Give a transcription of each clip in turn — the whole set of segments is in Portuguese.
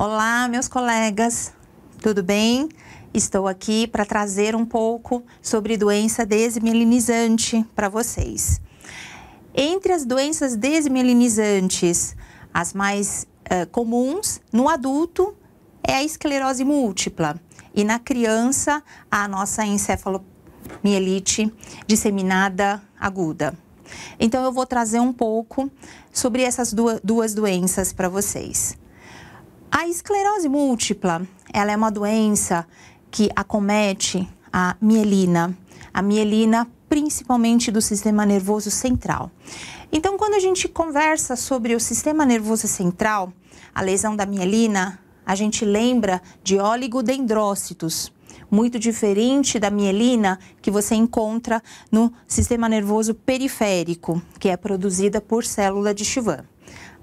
Olá, meus colegas, tudo bem? Estou aqui para trazer um pouco sobre doença desmielinizante para vocês. Entre as doenças desmielinizantes, as mais uh, comuns no adulto é a esclerose múltipla e na criança a nossa encefalomielite disseminada aguda. Então eu vou trazer um pouco sobre essas duas doenças para vocês. A esclerose múltipla, ela é uma doença que acomete a mielina, a mielina principalmente do sistema nervoso central. Então, quando a gente conversa sobre o sistema nervoso central, a lesão da mielina, a gente lembra de oligodendrócitos, muito diferente da mielina que você encontra no sistema nervoso periférico, que é produzida por célula de Schwann.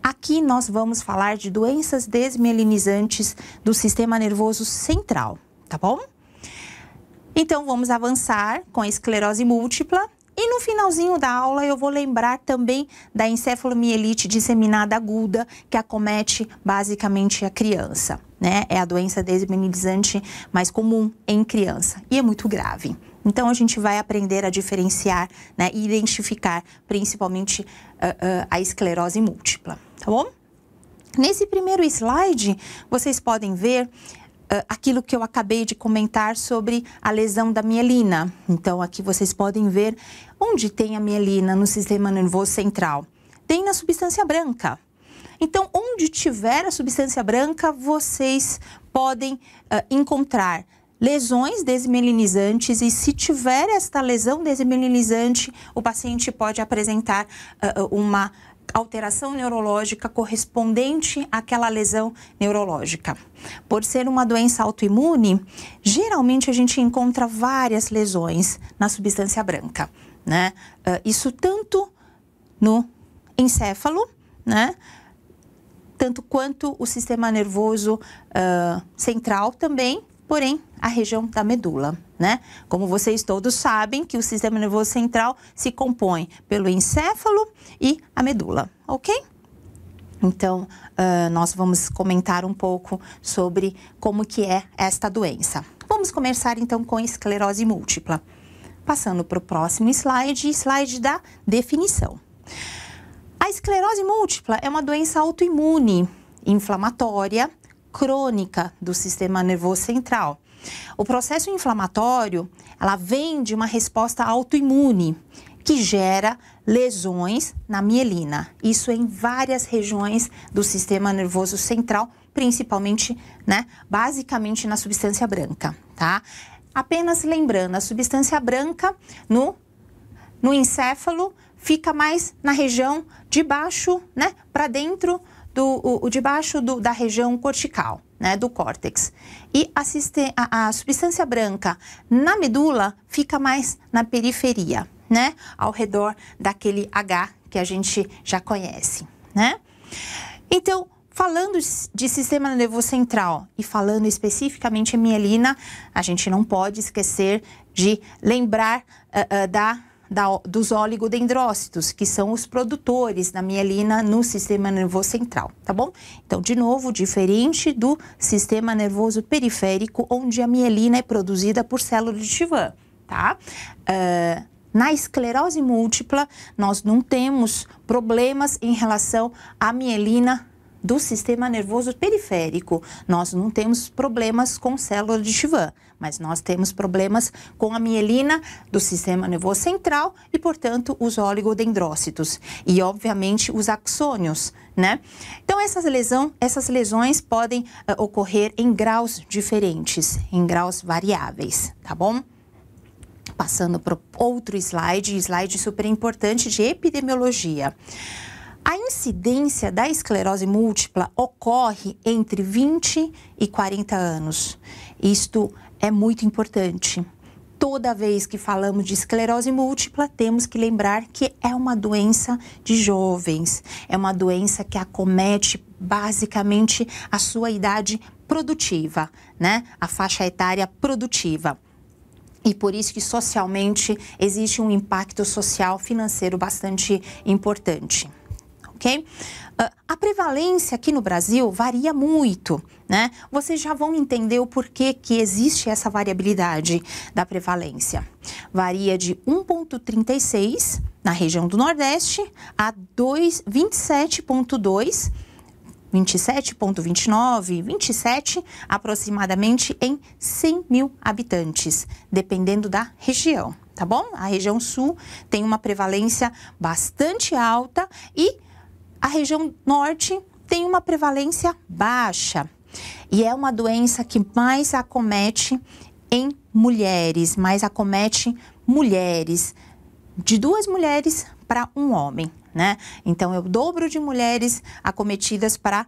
Aqui nós vamos falar de doenças desmielinizantes do sistema nervoso central, tá bom? Então vamos avançar com a esclerose múltipla. E no finalzinho da aula eu vou lembrar também da encefalomielite disseminada aguda que acomete basicamente a criança, né? É a doença desmielinizante mais comum em criança e é muito grave. Então a gente vai aprender a diferenciar né, e identificar principalmente uh, uh, a esclerose múltipla, tá bom? Nesse primeiro slide, vocês podem ver Uh, aquilo que eu acabei de comentar sobre a lesão da mielina. Então, aqui vocês podem ver onde tem a mielina no sistema nervoso central. Tem na substância branca. Então, onde tiver a substância branca, vocês podem uh, encontrar lesões desmielinizantes e se tiver esta lesão desmielinizante, o paciente pode apresentar uh, uma alteração neurológica correspondente àquela lesão neurológica. Por ser uma doença autoimune, geralmente a gente encontra várias lesões na substância branca, né? Uh, isso tanto no encéfalo, né? Tanto quanto o sistema nervoso uh, central também, porém a região da medula, né? Como vocês todos sabem, que o sistema nervoso central se compõe pelo encéfalo e a medula, ok? Então, uh, nós vamos comentar um pouco sobre como que é esta doença. Vamos começar então com esclerose múltipla. Passando para o próximo slide, slide da definição. A esclerose múltipla é uma doença autoimune, inflamatória, crônica do sistema nervoso central. O processo inflamatório, ela vem de uma resposta autoimune que gera lesões na mielina. Isso em várias regiões do sistema nervoso central, principalmente, né, basicamente na substância branca, tá? Apenas lembrando, a substância branca no no encéfalo fica mais na região de baixo, né, para dentro do, o, o debaixo do, da região cortical, né, do córtex. E a, a, substância branca na medula fica mais na periferia, né, ao redor daquele H que a gente já conhece, né? Então, falando de sistema nervoso central e falando especificamente em mielina, a gente não pode esquecer de lembrar uh, uh, da da, dos oligodendrócitos, que são os produtores da mielina no sistema nervoso central, tá bom? Então, de novo, diferente do sistema nervoso periférico, onde a mielina é produzida por células de Chivan, tá? Uh, na esclerose múltipla, nós não temos problemas em relação à mielina do sistema nervoso periférico. Nós não temos problemas com células de Chivan mas nós temos problemas com a mielina do sistema nervoso central e, portanto, os oligodendrócitos e, obviamente, os axônios, né? Então, essas, lesão, essas lesões podem uh, ocorrer em graus diferentes, em graus variáveis, tá bom? Passando para outro slide, slide super importante de epidemiologia. A incidência da esclerose múltipla ocorre entre 20 e 40 anos. Isto é muito importante. Toda vez que falamos de esclerose múltipla, temos que lembrar que é uma doença de jovens, é uma doença que acomete basicamente a sua idade produtiva, né? A faixa etária produtiva e por isso que socialmente existe um impacto social financeiro bastante importante, ok? Ah, a prevalência aqui no Brasil varia muito, né? Vocês já vão entender o porquê que existe essa variabilidade da prevalência. Varia de 1,36 na região do Nordeste a 27,2 27,29, 27 aproximadamente em 100 mil habitantes, dependendo da região, tá bom? A região sul tem uma prevalência bastante alta e a região norte tem uma prevalência baixa e é uma doença que mais acomete em mulheres, mais acomete mulheres, de duas mulheres para um homem, né? Então é o dobro de mulheres acometidas para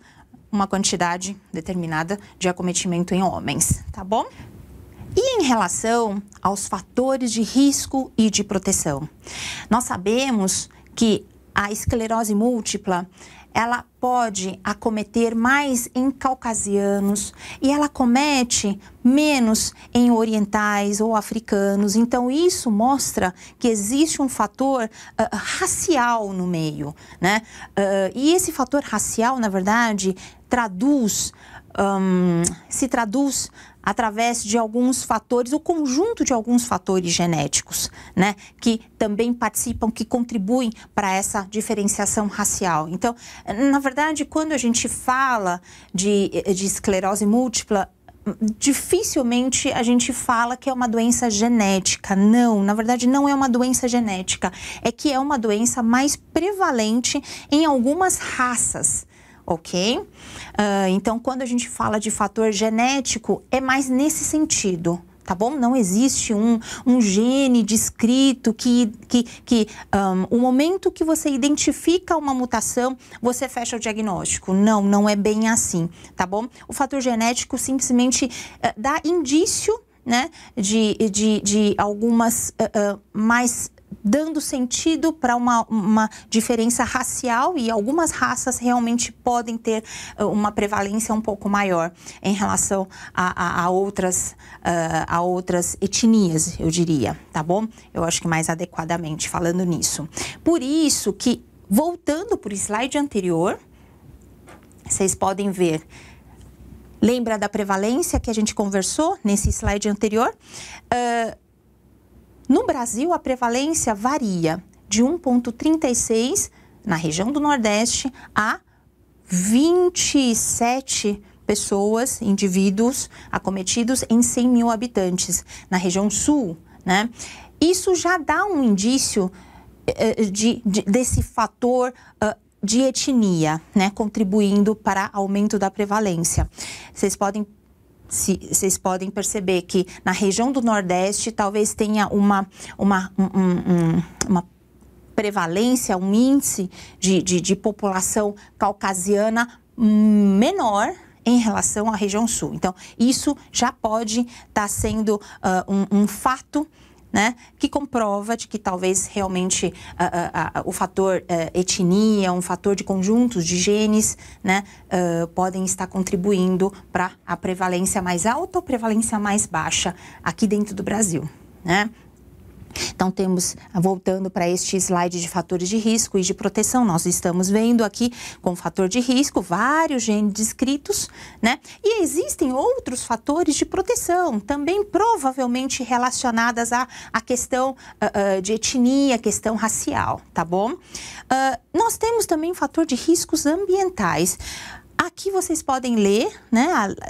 uma quantidade determinada de acometimento em homens, tá bom? E em relação aos fatores de risco e de proteção, nós sabemos que a esclerose múltipla, ela pode acometer mais em caucasianos e ela comete menos em orientais ou africanos. Então, isso mostra que existe um fator uh, racial no meio, né? Uh, e esse fator racial, na verdade, traduz, um, se traduz através de alguns fatores, o conjunto de alguns fatores genéticos, né, que também participam, que contribuem para essa diferenciação racial. Então, na verdade, quando a gente fala de, de esclerose múltipla, dificilmente a gente fala que é uma doença genética. Não, na verdade não é uma doença genética. É que é uma doença mais prevalente em algumas raças ok? Uh, então, quando a gente fala de fator genético, é mais nesse sentido, tá bom? Não existe um, um gene descrito que, que, que um, o momento que você identifica uma mutação, você fecha o diagnóstico. Não, não é bem assim, tá bom? O fator genético simplesmente uh, dá indício né, de, de, de algumas uh, uh, mais dando sentido para uma, uma diferença racial e algumas raças realmente podem ter eh, uma prevalência um pouco maior em relação a, a, a outras, uh, a outras etnias, eu diria, tá bom? Eu acho que mais adequadamente falando nisso. Por isso que, voltando para o slide anterior, vocês podem ver Lembra da prevalência que a gente conversou nesse slide anterior? Uh, no Brasil, a prevalência varia de 1,36 na região do Nordeste a 27 pessoas, indivíduos acometidos em 100 mil habitantes na região Sul, né? Isso já dá um indício eh, eh, de, de, desse fator uh, de etnia, né, contribuindo para aumento da prevalência. Vocês podem se vocês podem perceber que na região do Nordeste talvez tenha uma, uma, um, um, uma prevalência, um índice de, de, de população caucasiana menor em relação à região sul. Então, isso já pode estar tá sendo uh, um, um fato né, que comprova de que talvez realmente uh, uh, uh, o fator eh, etnia, um fator de conjuntos de genes, né, ah, podem estar contribuindo para a prevalência mais alta ou prevalência mais baixa aqui dentro do Brasil, né? Então, temos, voltando para este slide de fatores de risco e de proteção, nós estamos vendo aqui com fator de risco vários genes descritos, né? E existem outros fatores de proteção, também provavelmente relacionadas à, à questão uh, uh, de etnia, questão racial, tá bom? Uh, nós temos também fator de riscos ambientais. Aqui vocês podem ler, né?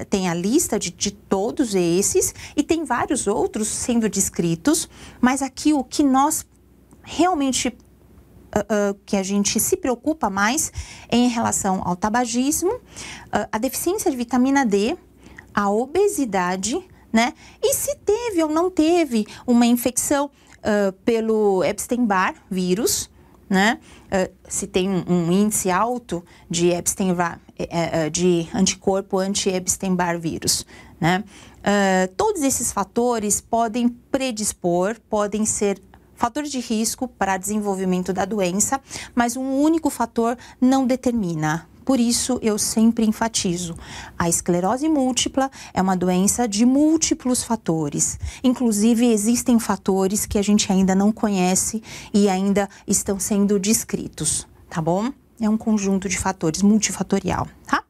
tem a lista de, de todos esses e tem vários outros sendo descritos, mas aqui o que nós realmente Uh, uh, que a gente se preocupa mais em relação ao tabagismo, uh, a deficiência de vitamina D, a obesidade, né? E se teve ou não teve uma infecção uh, pelo Epstein-Barr vírus, né? uh, se tem um, índice alto de, Epstein uh, eh, eh, eh, de anticorpo anti-Epstein-Barr vírus. Né? Uh, todos esses fatores podem predispor, podem ser fatores de risco para desenvolvimento da doença, mas um único fator não determina por isso, eu sempre enfatizo: a esclerose múltipla é uma doença de múltiplos fatores. Inclusive, existem fatores que a gente ainda não conhece e ainda estão sendo descritos, tá bom? É um conjunto de fatores multifatorial, tá?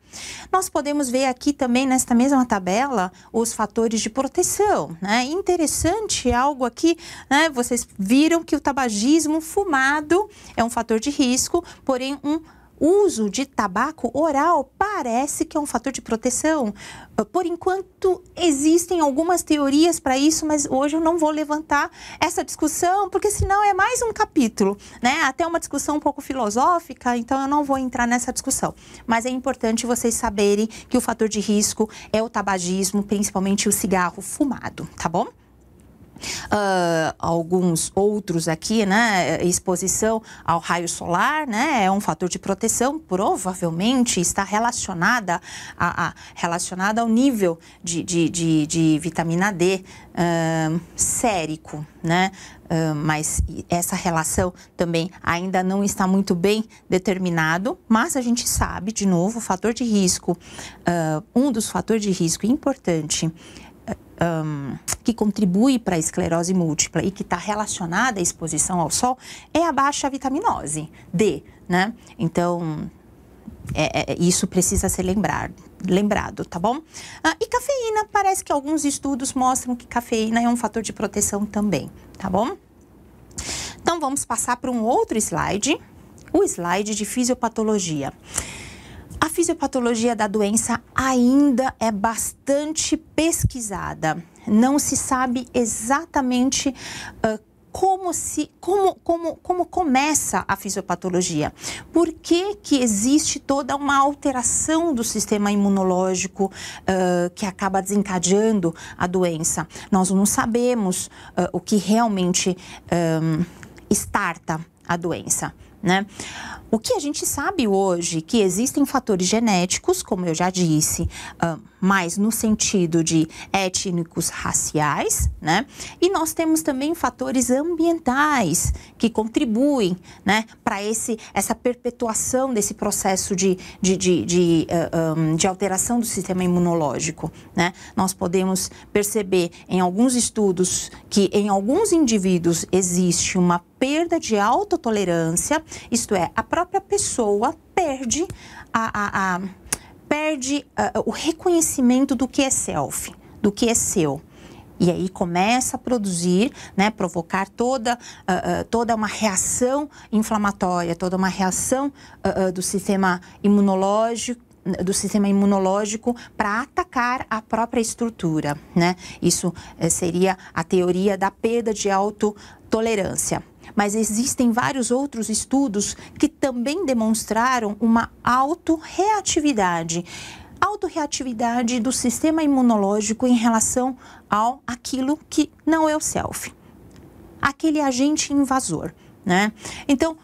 Nós podemos ver aqui também nesta mesma tabela os fatores de proteção, né? Interessante algo aqui, né? Vocês viram que o tabagismo fumado é um fator de risco, porém um uso de tabaco oral parece que é um fator de proteção. Ah, por enquanto, existem algumas teorias para isso, mas hoje eu não vou levantar essa discussão, porque senão é mais um capítulo, né? Até uma discussão um pouco filosófica, então eu não vou entrar nessa discussão. Mas é importante vocês saberem que o fator de risco é o tabagismo, principalmente o cigarro fumado, tá bom? Uh, alguns outros aqui, né? Exposição ao raio solar, né? É um fator de proteção, provavelmente está relacionada, a, a relacionada ao nível de, de, de, de vitamina D uh, sérico, né? Uh, mas essa relação também ainda não está muito bem determinado, mas a gente sabe, de novo, o fator de risco, um dos fatores de risco importante um, que contribui para a esclerose múltipla e que está relacionada à exposição ao sol é a baixa vitaminose D, né? Então, é, é, é isso precisa ser lembrado, lembrado, tá bom? Ah, e cafeína, parece que alguns estudos mostram que cafeína é um fator de proteção também, tá bom? Então, vamos passar para um outro slide, o slide de fisiopatologia. A fisiopatologia da doença ainda é bastante pesquisada. Não se sabe exatamente uh, como se como, como, como começa a fisiopatologia? Por que, que existe toda uma alteração do sistema imunológico uh, que acaba desencadeando a doença? Nós não sabemos uh, o que realmente um, starta a doença. Né? O que a gente sabe hoje que existem fatores genéticos, como eu já disse, uh, mais no sentido de étnicos raciais, né? E nós temos também fatores ambientais que contribuem, né, para esse essa perpetuação desse processo de, de, de, de, uh, ah, um, ah, de alteração do sistema imunológico, né? Nós podemos perceber em alguns estudos que em alguns indivíduos existe uma perda de autotolerância, isto é, a própria pessoa perde a, a, a perde a, o reconhecimento do que é self, do que é seu. E aí começa a produzir, né, provocar toda, uh, uh, toda uma reação inflamatória, toda uma reação uh, do sistema imunológico do sistema imunológico para atacar a própria estrutura, né? Isso eh, seria a teoria da perda de autotolerância. Mas existem vários outros estudos que também demonstraram uma autorreatividade autorreatividade do sistema imunológico em relação ao aquilo que não é o self, aquele agente invasor. Né? Então,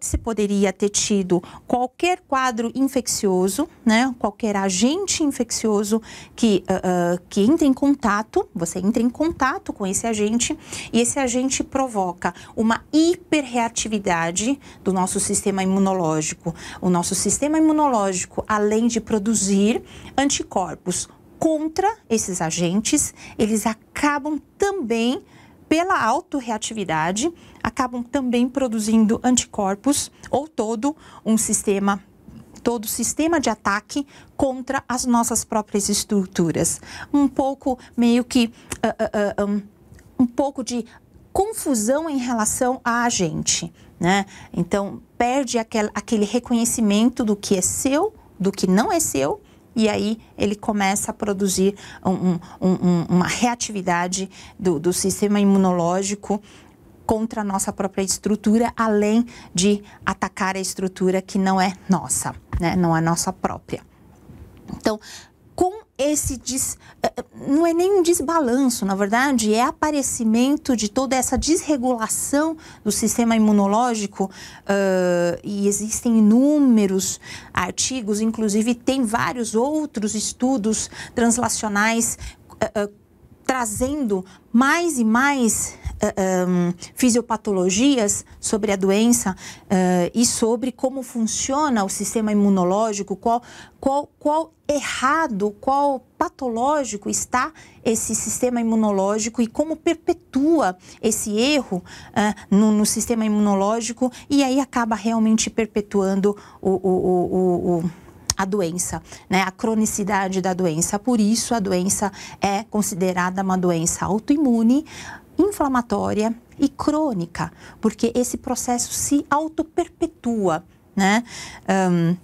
se poderia ter tido qualquer quadro infeccioso, né? qualquer agente infeccioso que, uh, uh, que entra em contato, você entra em contato com esse agente e esse agente provoca uma hiperreatividade do nosso sistema imunológico. O nosso sistema imunológico, além de produzir anticorpos contra esses agentes, eles acabam também pela autorreatividade, acabam também produzindo anticorpos ou todo um sistema todo o sistema de ataque contra as nossas próprias estruturas. Um pouco meio que uh, uh, um, um pouco de confusão em relação a gente, né? Então perde aquel, aquele reconhecimento do que é seu, do que não é seu e aí ele começa a produzir um, um, uma reatividade do, do sistema imunológico contra a nossa própria estrutura, além de atacar a estrutura que não é nossa, né? não é nossa própria. Então, esse des... Eh, eh, não é nem um desbalanço, na verdade, é aparecimento de toda essa desregulação do sistema imunológico uh, e existem inúmeros artigos, inclusive tem vários outros estudos translacionais uh, uh, trazendo mais e mais um, eh, ehm, fisiopatologias sobre a doença uh, e sobre como funciona o sistema imunológico, qual, qual, qual errado, qual patológico está esse sistema imunológico e como perpetua esse erro uh, no, no, sistema imunológico e aí acaba realmente perpetuando o, o, o, o a doença, né, a cronicidade da doença. Por isso, a doença é considerada uma doença autoimune, inflamatória e crônica, porque esse processo se perpetua, né? Um,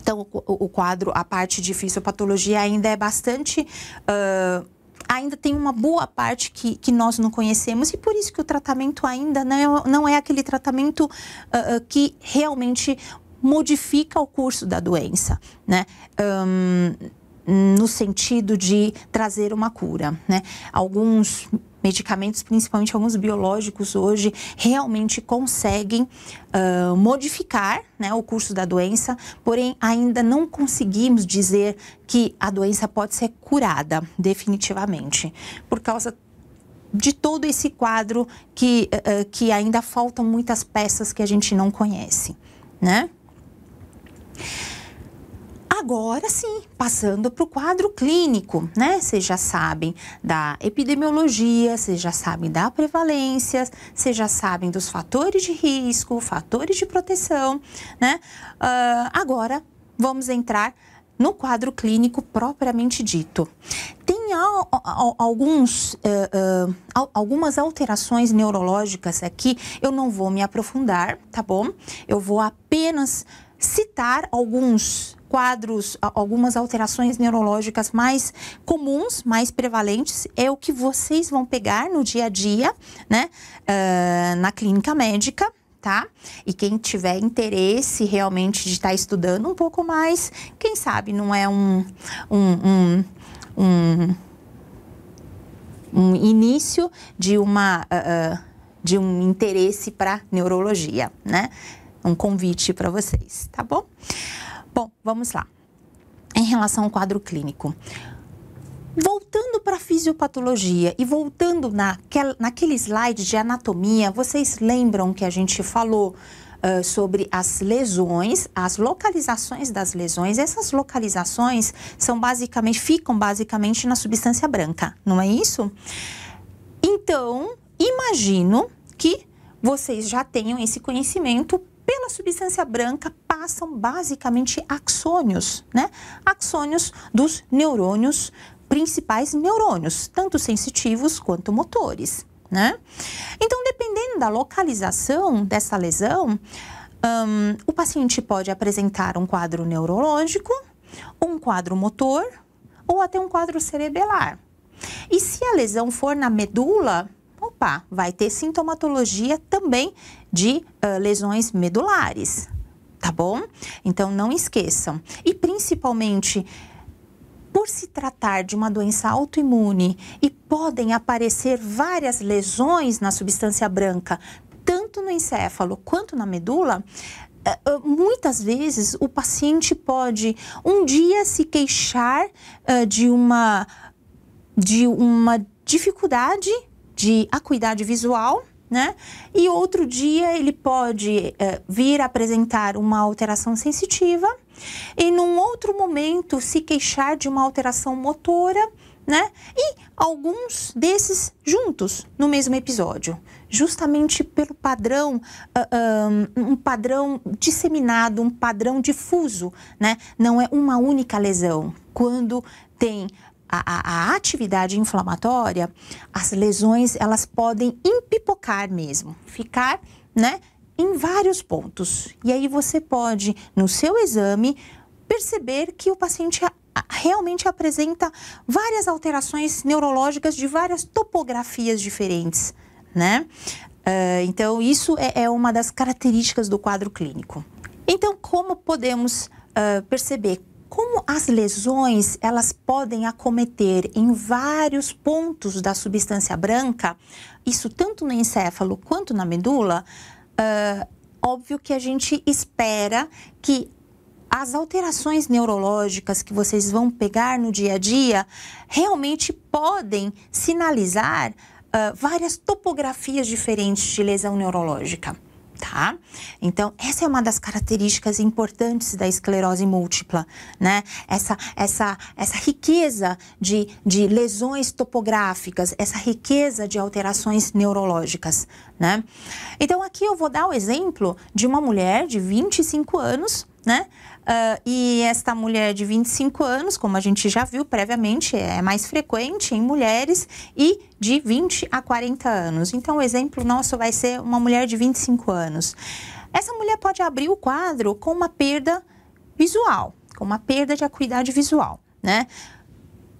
então, o, o, quadro, a parte de fisiopatologia ainda é bastante. Uh, ainda tem uma boa parte que, que nós não conhecemos e por isso que o tratamento ainda não é, não é aquele tratamento uh, que realmente modifica o curso da doença, né? Um, no sentido de trazer uma cura, né? Alguns medicamentos, principalmente alguns biológicos hoje, realmente conseguem uh, modificar né, o curso da doença, porém ainda não conseguimos dizer que a doença pode ser curada definitivamente, por causa de todo esse quadro que, uh, que ainda faltam muitas peças que a gente não conhece, né? Agora sim, passando para o quadro clínico, né? Vocês já sabem da epidemiologia, vocês já sabem da prevalência, vocês já sabem dos fatores de risco, fatores de proteção, né? Uh, agora vamos entrar no quadro clínico propriamente dito. Tem al, al, alguns, uh, uh, al, algumas alterações neurológicas aqui, eu não vou me aprofundar, tá bom? Eu vou apenas citar alguns quadros, algumas alterações neurológicas mais comuns, mais prevalentes, é o que vocês vão pegar no dia a dia, né, uh, na clínica médica. Tá? E quem tiver interesse realmente de estar tá estudando um pouco mais, quem sabe não é um, um, um, um, um início de uma. uh, de um interesse para neurologia, né? um convite para vocês, tá bom? Bom, vamos lá. Em relação ao quadro clínico, Voltando para a fisiopatologia e voltando naquel, naquele slide de anatomia, vocês lembram que a gente falou uh, sobre as lesões, as localizações das lesões? Essas localizações são basicamente, ficam basicamente na substância branca, não é isso? Então, imagino que vocês já tenham esse conhecimento pela substância branca passam basicamente axônios, né? Axônios dos neurônios, principais neurônios, tanto sensitivos quanto motores, né? Então, dependendo da localização dessa lesão, um, o paciente pode apresentar um quadro neurológico, um quadro motor ou até um quadro cerebelar. E se a lesão for na medula, opa, vai ter sintomatologia também de uh, lesões medulares, tá bom? Então não esqueçam. E principalmente por se tratar de uma doença autoimune e podem aparecer várias lesões na substância branca, tanto no encéfalo quanto na medula, ah, ah, muitas vezes o paciente pode um dia se queixar de uma de uma dificuldade de acuidade visual né? E outro dia ele pode eh, vir apresentar uma alteração sensitiva e num outro momento se queixar de uma alteração motora, né? E alguns desses juntos no mesmo episódio, justamente pelo padrão, uh, ah, um, ah, um padrão disseminado, um padrão difuso, né? Não é uma única lesão. Quando tem a, a, a atividade inflamatória, as lesões elas podem empipocar mesmo, ficar, né, em vários pontos. E aí você pode, no seu exame, perceber que o paciente realmente apresenta várias alterações neurológicas de várias topografias diferentes, né? Uh, então, isso é, é, uma das características do quadro clínico. Então, como podemos uh, perceber como as lesões, elas podem acometer em vários pontos da substância branca, isso tanto no encéfalo quanto na medula, uh, óbvio que a gente espera que as alterações neurológicas que vocês vão pegar no dia a dia realmente podem sinalizar uh, várias topografias diferentes de lesão neurológica tá? Então, essa é uma das características importantes da esclerose múltipla, né? Essa, essa, essa riqueza de, de lesões topográficas, essa riqueza de alterações neurológicas, né? Então, aqui eu vou dar o exemplo de uma mulher de 25 anos, né? Uh, e esta mulher de 25 anos, como a gente já viu previamente, é mais frequente em mulheres e de 20 a 40 anos. Então, o exemplo nosso vai ser uma mulher de 25 anos. Essa mulher pode abrir o quadro com uma perda visual, com uma perda de acuidade visual, né?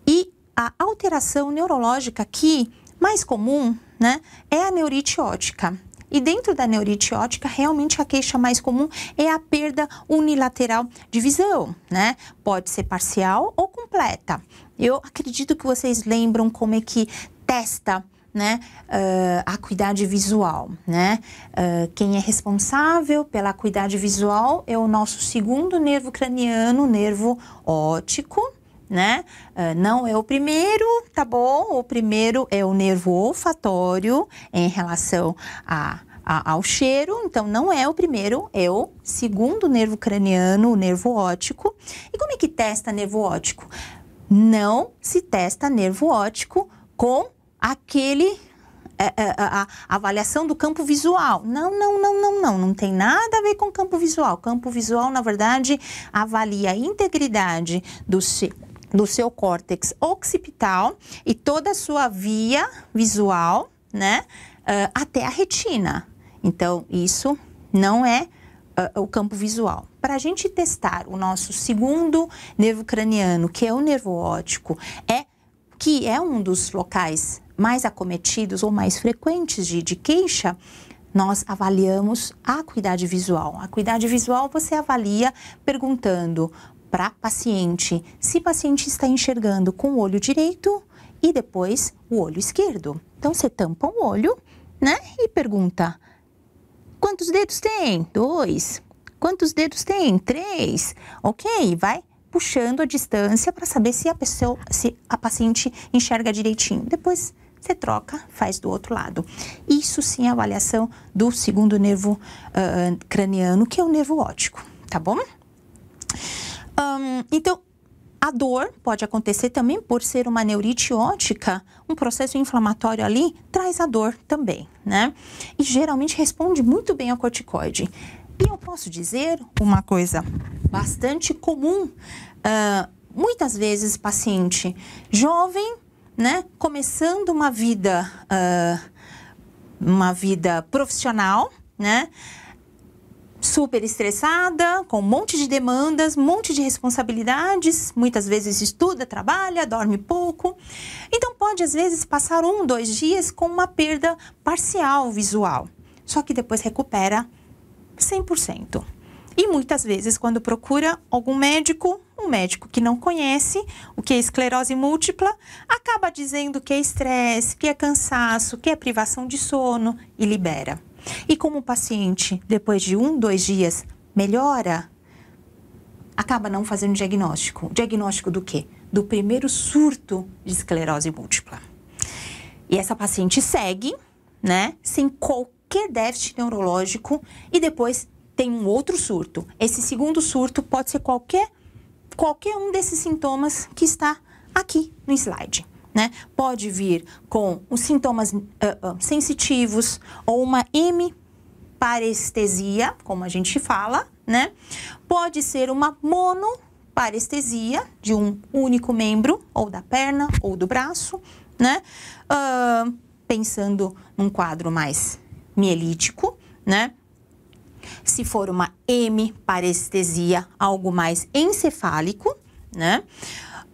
E a alteração neurológica aqui, mais comum, né, é a neurite ótica. E dentro da neurite ótica, realmente a queixa mais comum é a perda unilateral de visão, né? Pode ser parcial ou completa. Eu acredito que vocês lembram como é que testa né, uh, ah, acuidade visual, né? Uh, quem é responsável pela acuidade visual é o nosso segundo nervo craniano, nervo óptico, né? Ah, não é o primeiro, tá bom? O primeiro é o nervo olfatório em relação a ao cheiro, então não é o primeiro, é o segundo nervo craniano, o nervo óptico. E como é que testa nervo óptico? Não se testa nervo óptico com aquele é, é, a, avaliação do campo visual. Não, não, não, não, não, não tem nada a ver com campo visual. Campo visual, na verdade, avalia a integridade do, do seu córtex occipital e toda a sua via visual, né, uh, até a retina. Então, isso não é uh, o campo visual. Para a gente testar o nosso segundo nervo craniano, que é o nervo óptico, é que é um dos locais mais acometidos ou mais frequentes de, de queixa, nós avaliamos a acuidade visual. A acuidade visual você avalia perguntando para paciente. Se paciente está enxergando com o olho direito e depois o olho esquerdo. Então você tampa um olho, né? E pergunta: quantos dedos tem? Dois. Quantos dedos tem? Três. Ok, vai puxando a distância para saber se a pessoa, se a paciente enxerga direitinho. Depois você troca, faz do outro lado. Isso sim é avaliação do segundo nervo uh, craniano, que é o nervo óptico, tá bom? então, a dor pode acontecer também por ser uma neurite ótica, um processo inflamatório ali traz a dor também, né? E geralmente responde muito bem ao corticoide. E eu posso dizer uma coisa bastante comum. Uh, muitas vezes, paciente jovem, né, começando uma vida, uh, uma vida profissional, né? super estressada, com um monte de demandas, um monte de responsabilidades, muitas vezes estuda, trabalha, dorme pouco. Então pode às vezes passar um, dois dias com uma perda parcial visual, só que depois recupera 100%. E muitas vezes quando procura algum médico, um médico que não conhece o que é esclerose múltipla, acaba dizendo que é estresse, que é cansaço, que é privação de sono e libera. E como o paciente, depois de um, dois dias, melhora, acaba não fazendo diagnóstico. Diagnóstico do quê? Do primeiro surto de esclerose múltipla. E essa paciente segue, né, sem qualquer déficit neurológico e depois tem um outro surto. Esse segundo surto pode ser qualquer qualquer um desses sintomas que está aqui no slide. Né? Pode vir com os sintomas uh, uh, sensitivos ou uma hemiparestesia, como a gente fala, né? Pode ser uma monoparestesia de um único membro, ou da perna, ou do braço, né? Uh, pensando num quadro mais mielítico, né? Se for uma hemiparestesia, algo mais encefálico, né?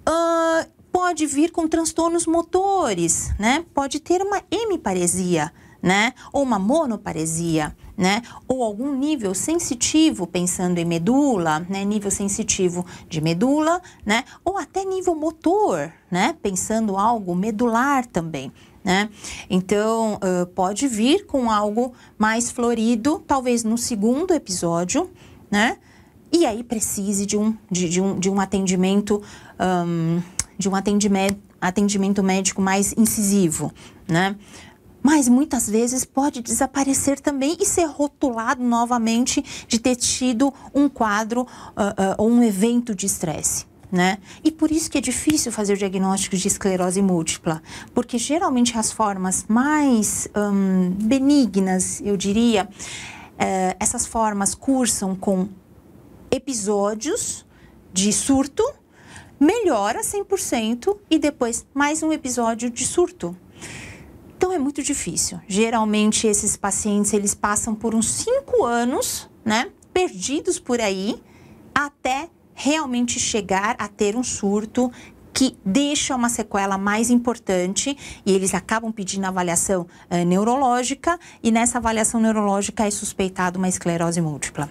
Uh, pode vir com transtornos motores, né? Pode ter uma hemiparesia, né? Ou uma monoparesia, né? Ou algum nível sensitivo, pensando em medula, né? Nível sensitivo de medula, né? Ou até nível motor, né? Pensando algo medular também. Né? Então, uh, pode vir com algo mais florido, talvez no segundo episódio, né? E aí precise de um, de, de um, de um atendimento um, de um atendimento, médico mais incisivo, né? Mas muitas vezes pode desaparecer também e ser rotulado novamente de ter tido um quadro ah, ah, ou uh, uh, um evento de estresse. Né? E por isso que é difícil fazer o diagnóstico de esclerose múltipla, porque geralmente as formas mais hum, benignas, eu diria, é, essas formas cursam com episódios de surto melhora 100% e depois mais um episódio de surto. Então é muito difícil. Geralmente esses pacientes eles passam por uns 5 anos, né, perdidos por aí, até realmente chegar a ter um surto que deixa uma sequela mais importante e eles acabam pedindo avaliação eh, neurológica e nessa avaliação neurológica é suspeitado uma esclerose múltipla.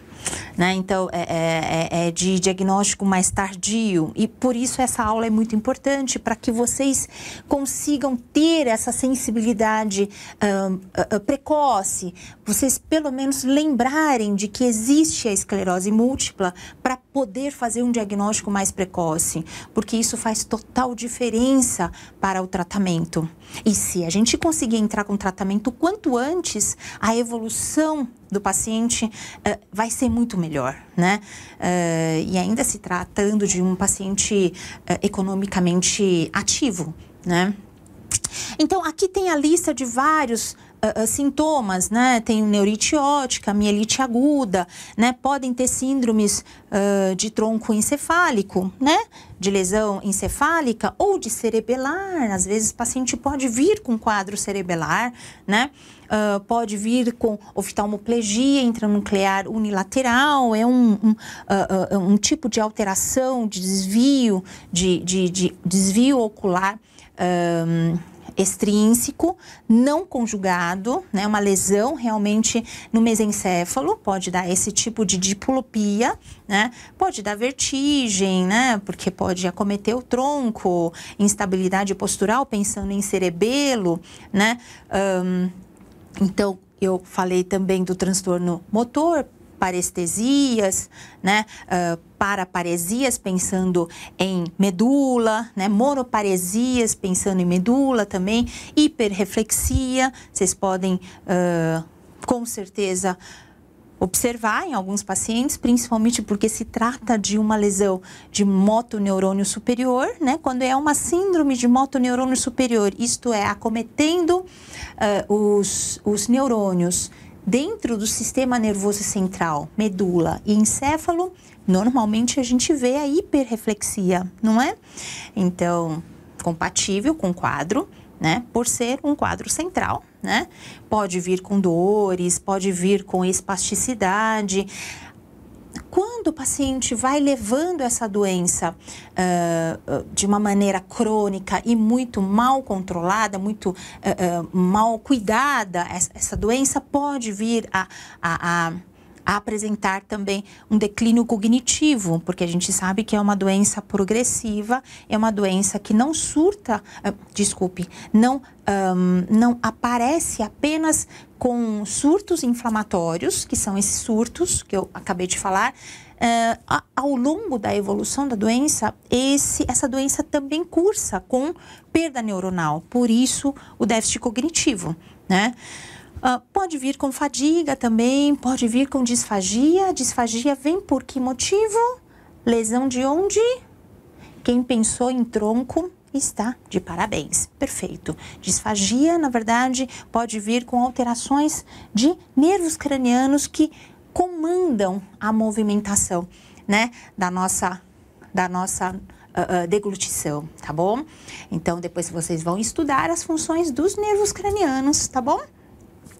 Né? Então, é, é, é, é, de diagnóstico mais tardio e por isso essa aula é muito importante para que vocês consigam ter essa sensibilidade ah, ah, precoce, vocês pelo menos lembrarem de que existe a esclerose múltipla para poder fazer um diagnóstico mais precoce, porque isso faz total diferença para o tratamento. E se a gente conseguir entrar com tratamento quanto antes, a evolução do paciente uh, vai ser muito melhor, né? Uh, e ainda se tratando de um paciente uh, economicamente ativo, né? Então, aqui tem a lista de vários sintomas, né? Tem neurite ótica, mielite aguda, né? Podem ter síndromes uh, de tronco encefálico, né? de lesão encefálica ou de cerebelar. Às vezes, o paciente pode vir com quadro cerebelar, né? Uh, pode vir com oftalmoplegia intranuclear unilateral, é um, um, uh, uh, um tipo de alteração, de desvio, de, de, de desvio ocular extrínseco, não conjugado, né? Uma lesão realmente no mesencéfalo, pode dar esse tipo de diplopia, né? Pode dar vertigem, né? Porque pode acometer o tronco, instabilidade postural, pensando em cerebelo, né? Um, então, eu falei também do transtorno motor, parestesias, né? Uh, paraparesias, pensando em medula, né? Moroparesias, pensando em medula também. Hiperreflexia, vocês podem uh, com certeza observar em alguns pacientes, principalmente porque se trata de uma lesão de motoneurônio superior, né? Quando é uma síndrome de motoneurônio superior, isto é, acometendo uh, os, os neurônios dentro do sistema nervoso central, medula e encéfalo, normalmente a gente vê a hiperreflexia, não é? Então, compatível com o quadro, né? Por ser um quadro central, né? Pode vir com dores, pode vir com espasticidade quando o paciente vai levando essa doença uh, de uma maneira crônica e muito mal controlada, muito uh, uh, mal cuidada, essa doença pode vir a, a, a a apresentar também um declínio cognitivo, porque a gente sabe que é uma doença progressiva, é uma doença que não surta, desculpe, não, um, não aparece apenas com surtos inflamatórios, que são esses surtos que eu acabei de falar, uh, ao longo da evolução da doença, esse, essa doença também cursa com perda neuronal, por isso o déficit cognitivo, né? Uh, pode vir com fadiga também, pode vir com disfagia. Disfagia vem por que motivo? Lesão de onde? Quem pensou em tronco está de parabéns. Perfeito. Disfagia, na verdade, pode vir com alterações de nervos cranianos que comandam a movimentação, né, da nossa da nossa uh, uh, deglutição, tá bom? Então depois vocês vão estudar as funções dos nervos cranianos, tá bom?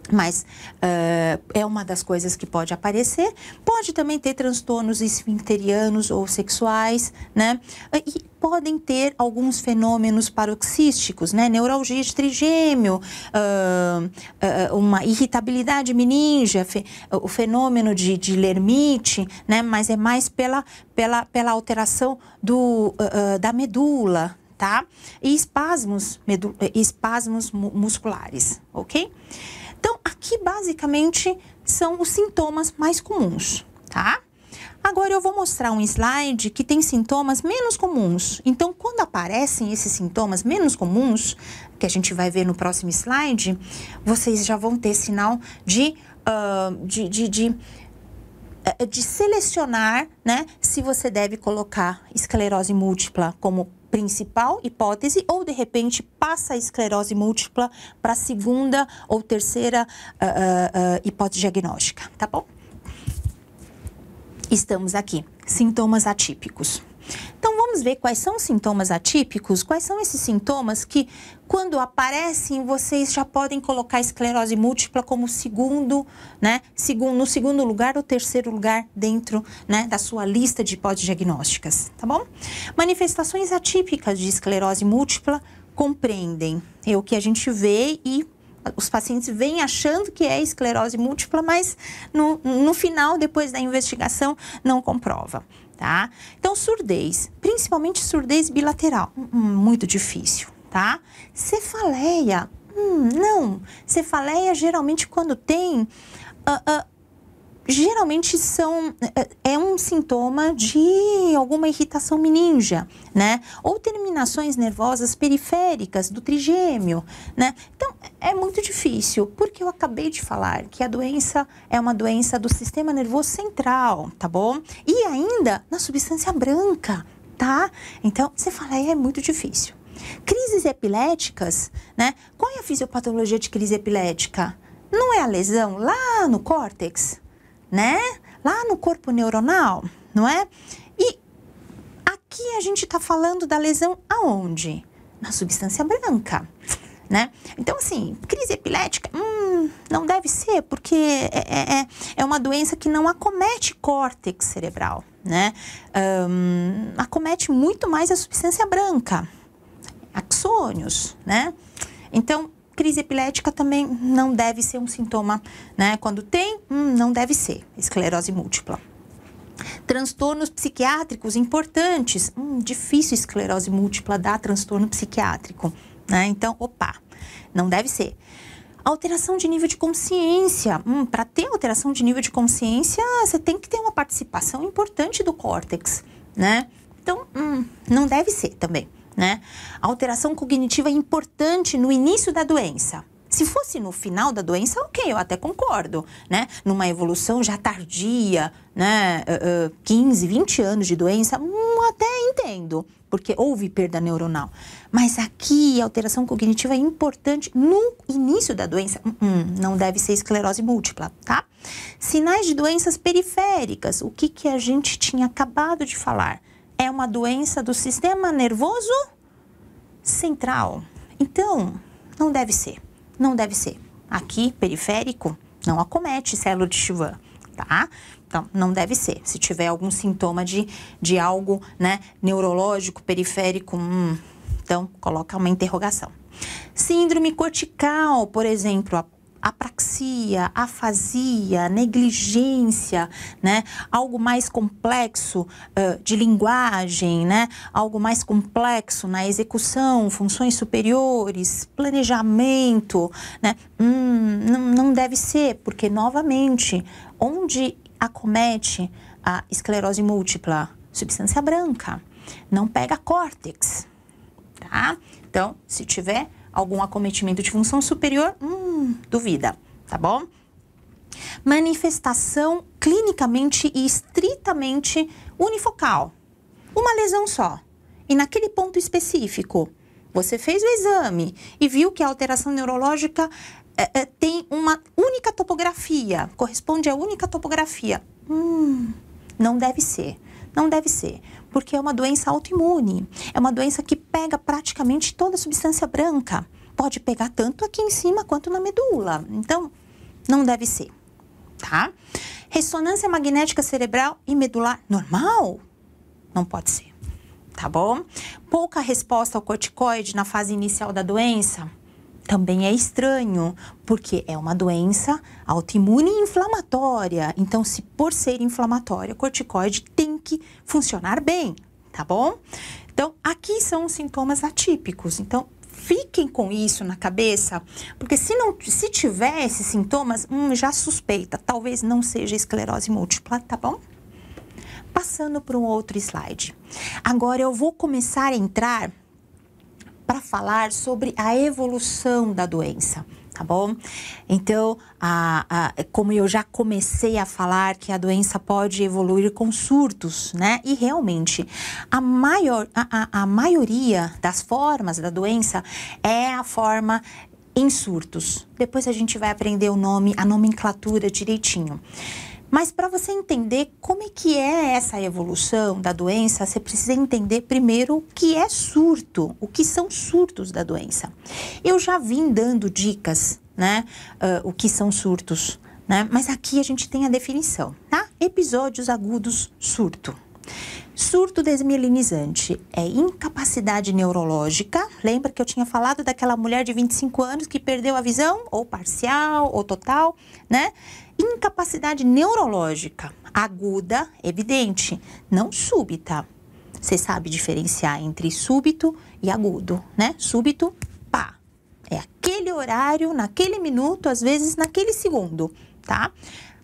Mas uh, é uma das coisas que pode aparecer. Pode também ter transtornos esfinterianos ou sexuais, né? E podem ter alguns fenômenos paroxísticos, né? Neuralgia de trigêmeo, uh, ah, uh, uma irritabilidade meninge, fe, uh, o fenômeno de, de Lermite, né? Mas é mais pela, pela, pela alteração do, ah, ah, da medula, tá? E espasmos, medu, eh, espasmos musculares, ok? Então, aqui basicamente são os sintomas mais comuns, tá? Agora eu vou mostrar um slide que tem sintomas menos comuns. Então, quando aparecem esses sintomas menos comuns, que a gente vai ver no próximo slide, vocês já vão ter sinal de, uh, de, de, de eh, de selecionar, né, se você deve colocar esclerose múltipla como principal hipótese ou de repente passa a esclerose múltipla para a segunda ou terceira uh, uh, hipótese diagnóstica, tá bom? estamos aqui. Sintomas atípicos. Então vamos ver quais são os sintomas atípicos, quais são esses sintomas que, quando aparecem, vocês já podem colocar esclerose múltipla como segundo, né? Segundo, no segundo lugar ou terceiro lugar dentro né, da sua lista de pós diagnósticas, tá bom? Manifestações atípicas de esclerose múltipla compreendem é o que a gente vê e os pacientes vêm achando que é esclerose múltipla, mas no, no final, depois da investigação, não comprova. Tá? Então, surdez, principalmente surdez bilateral, hum, hum, muito difícil, tá? Cefaleia, hum, não. Cefaleia geralmente quando tem uh, uh, geralmente são é, é um sintoma de alguma irritação meninja, né? Ou terminações nervosas periféricas do trigêmeo, né? Então é muito difícil, porque eu acabei de falar que a doença é uma doença do sistema nervoso central, tá bom? E ainda na substância branca, tá? Então você fala, é, é muito difícil. Crises epiléticas, né? Qual é a fisiopatologia de crise epilética? Não é a lesão lá no córtex? né? Lá no corpo neuronal, não é? E aqui a gente está falando da lesão aonde? Na substância branca, né? Então, assim, crise epilética, hum, não deve ser, porque é, é, é, é uma doença que não acomete córtex cerebral, né? acomete muito mais a substância branca, axônios, né? Então, crise epilética também não deve ser um sintoma, né? Quando tem, hum, não deve ser esclerose múltipla. Transtornos psiquiátricos importantes. Hum, difícil esclerose múltipla dar transtorno psiquiátrico, né? Então, opa, não deve ser. Alteração de nível de consciência. Hum, Para ter alteração de nível de consciência, você tem que ter uma participação importante do córtex, né? Então, hum, não deve ser também né? A alteração cognitiva é importante no início da doença. Se fosse no final da doença, ok, eu até concordo, né? Numa evolução já tardia, né? Uh, uh, 15, 20 anos de doença, hum, até entendo, porque houve perda neuronal. Mas aqui, a alteração cognitiva é importante no início da doença, hum, hum não deve ser esclerose múltipla, tá? Sinais de doenças periféricas, o que, que a gente tinha acabado de falar? é uma doença do sistema nervoso central. Então, não deve ser. Não deve ser. Aqui, periférico, não acomete célula de Chivan, tá? Então, não deve ser. Se tiver algum sintoma de, de algo, né, neurológico, periférico, hum, então coloca uma interrogação. Síndrome cortical, por exemplo, apraxia, afasia, negligência, né? Algo mais complexo uh, de linguagem, né? Algo mais complexo na execução, funções superiores, planejamento, né? Hum, não, não deve ser, porque novamente, onde acomete a esclerose múltipla? Substância branca. Não pega córtex, tá? Então, se tiver algum acometimento de função superior, hum, duvida, tá bom? Manifestação clinicamente e estritamente unifocal. Uma lesão só. E naquele ponto específico, você fez o exame e viu que a alteração neurológica é, é, tem uma única topografia, corresponde à única topografia. Hum, não deve ser, não deve ser porque é uma doença autoimune. É uma doença que pega praticamente toda a substância branca. Pode pegar tanto aqui em cima quanto na medula. Então, não deve ser, tá? Ressonância magnética cerebral e medular normal? Não pode ser, tá bom? Pouca resposta ao corticoide na fase inicial da doença? também é estranho, porque é uma doença autoimune e inflamatória. Então, se por ser inflamatória, o corticoide tem que funcionar bem, tá bom? Então, aqui são os sintomas atípicos. Então, fiquem com isso na cabeça, porque se não se tiver esses sintomas, hum, já suspeita, talvez não seja esclerose múltipla, tá bom? Passando para um outro slide. Agora eu vou começar a entrar para falar sobre a evolução da doença tá bom? Então, a, a, como eu já comecei a falar que a doença pode evoluir com surtos, né? E realmente, a, maior, a, a maioria das formas da doença é a forma em surtos. Depois a gente vai aprender o nome, a nomenclatura direitinho. Mas para você entender como é que é essa evolução da doença, você precisa entender primeiro o que é surto, o que são surtos da doença. Eu já vim dando dicas, né, uh, o que são surtos, né? Mas aqui a gente tem a definição, tá? Episódios agudos surto. Surto desmielinizante é incapacidade neurológica. Lembra que eu tinha falado daquela mulher de 25 anos que perdeu a visão, ou parcial, ou total, né? incapacidade neurológica aguda, evidente, não súbita. Você sabe diferenciar entre súbito e agudo, né? Súbito, pá. É aquele horário, naquele minuto, às vezes naquele segundo, tá?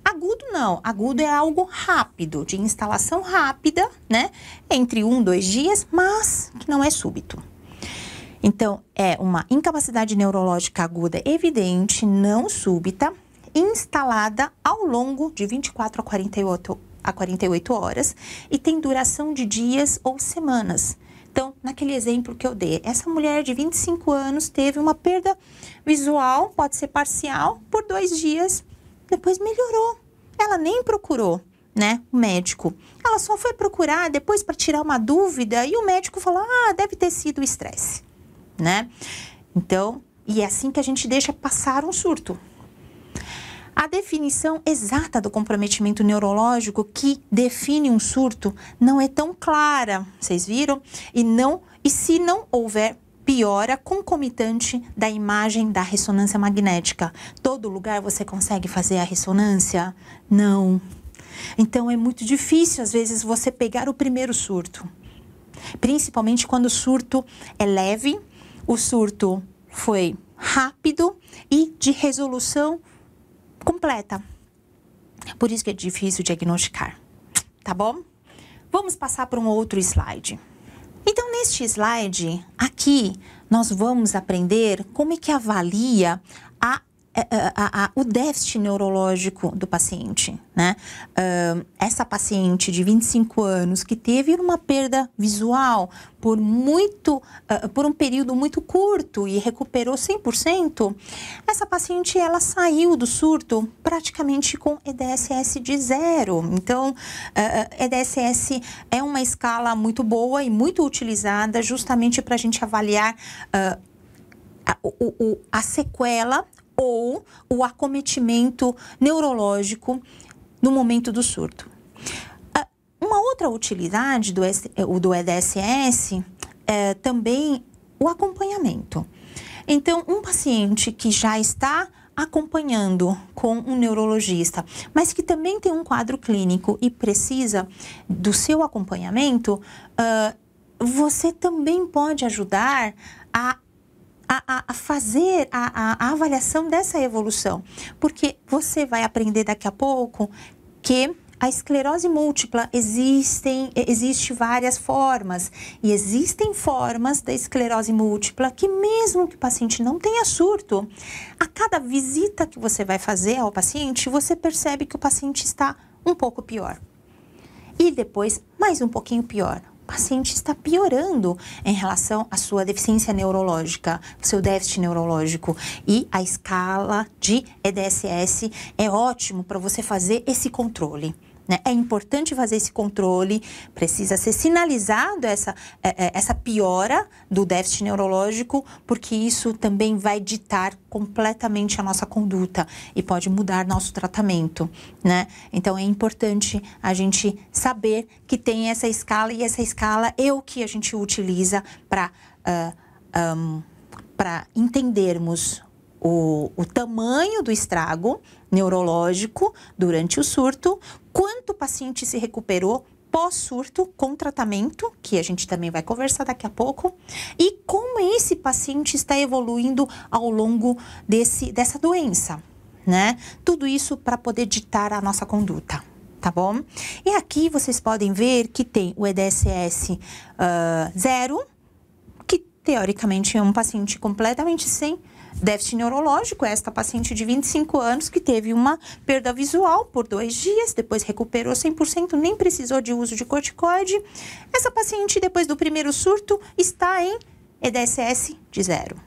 Agudo não, agudo é algo rápido, de instalação rápida, né? Entre um, dois dias, mas que não é súbito. Então, é uma incapacidade neurológica aguda evidente, não súbita, instalada ao longo de 24 a 48, a 48 horas e tem duração de dias ou semanas. Então, naquele exemplo que eu dei, essa mulher de 25 anos teve uma perda visual, pode ser parcial, por dois dias, depois melhorou. Ela nem procurou, né, o médico. Ela só foi procurar depois para tirar uma dúvida e o médico falou: ah, deve ter sido estresse, né? Então, e é assim que a gente deixa passar um surto. A definição exata do comprometimento neurológico que define um surto não é tão clara, vocês viram? E não e se não houver piora concomitante da imagem da ressonância magnética. Todo lugar você consegue fazer a ressonância? Não. Então é muito difícil às vezes você pegar o primeiro surto. Principalmente quando o surto é leve, o surto foi rápido e de resolução completa. Por isso que é difícil diagnosticar, tá bom? Vamos passar para um outro slide. Então, neste slide aqui, nós vamos aprender como é que avalia é, é, a, a, o déficit neurológico do paciente, né? Uh, essa paciente de 25 anos que teve uma perda visual por muito, uh, por um período muito curto e recuperou 100%, essa paciente ela saiu do surto praticamente com EDSS de zero. Então, uh, ah, EDSS é uma escala muito boa e muito utilizada justamente para a gente avaliar a, a sequela ou o acometimento neurológico no momento do surto. Ah, uma outra utilidade do, eh, do EDSS é também o acompanhamento. Então, um paciente que já está acompanhando com um neurologista, mas que também tem um quadro clínico e precisa do seu acompanhamento, uh, você também pode ajudar a a, a fazer a, a, a avaliação dessa evolução, porque você vai aprender daqui a pouco que a esclerose múltipla existem existe várias formas e existem formas da esclerose múltipla que mesmo que o paciente não tenha surto, a cada visita que você vai fazer ao paciente, você percebe que o paciente está um pouco pior. E depois mais um pouquinho pior, paciente está piorando em relação à sua deficiência neurológica, seu déficit neurológico. E a escala de EDSS é ótimo para você fazer esse controle. Né? É importante fazer esse controle, precisa ser sinalizado essa, é, é, essa piora do déficit neurológico, porque isso também vai ditar completamente a nossa conduta e pode mudar nosso tratamento. Né? Então é importante a gente saber que tem essa escala e essa escala é o que a gente utiliza para uh, um, entendermos o, o tamanho do estrago neurológico durante o surto, quanto o paciente se recuperou pós-surto com tratamento, que a gente também vai conversar daqui a pouco, e como esse paciente está evoluindo ao longo desse, dessa doença, né? Tudo isso para poder ditar a nossa conduta, tá bom? E aqui vocês podem ver que tem o EDSS 0, uh, ah, que teoricamente é um paciente completamente sem Déficit neurológico, esta paciente de 25 anos que teve uma perda visual por dois dias, depois recuperou 100%, nem precisou de uso de corticoide. Essa paciente, depois do primeiro surto, está em EDSS de zero.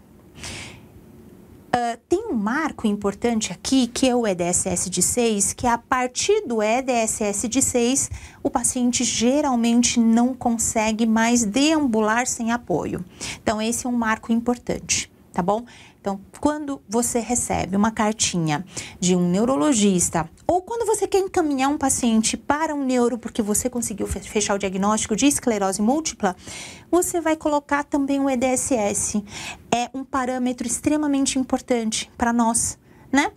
Uh, tem um marco importante aqui, que é o EDSS de 6, que é a partir do EDSS de 6, o paciente geralmente não consegue mais deambular sem apoio. Então, esse é um marco importante, tá bom? Então, quando você recebe uma cartinha de um neurologista ou quando você quer encaminhar um paciente para um neuro porque você conseguiu fechar o diagnóstico de esclerose múltipla, você vai colocar também o EDSS. É um parâmetro extremamente importante para nós, né?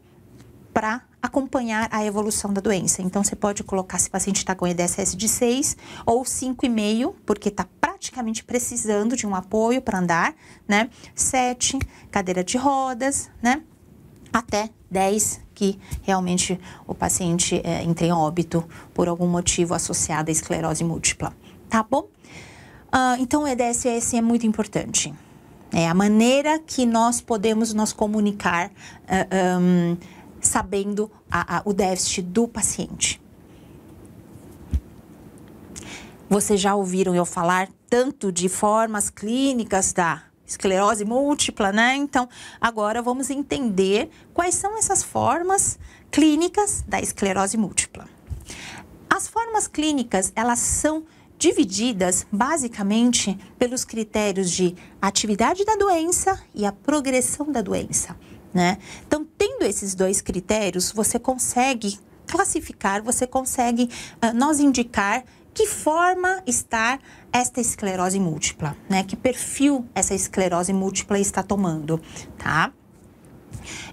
Para acompanhar a evolução da doença. Então, você pode colocar se o paciente está com EDSS de 6 ou 5,5, porque está praticamente precisando de um apoio para andar, né? Sete cadeira de rodas, né? Até dez que realmente o paciente é, entra em óbito por algum motivo associado à esclerose múltipla, tá bom? Uh, então, o EDSS é muito importante. É a maneira que nós podemos nos comunicar uh, ah, um, sabendo a, a, o déficit do paciente. Vocês já ouviram eu falar tanto de formas clínicas da esclerose múltipla, né? Então, agora vamos entender quais são essas formas clínicas da esclerose múltipla. As formas clínicas, elas são divididas basicamente pelos critérios de atividade da doença e a progressão da doença, né? Então, tendo esses dois critérios, você consegue classificar, você consegue uh, nós indicar que forma está esta esclerose múltipla, né? Que perfil essa esclerose múltipla está tomando, tá?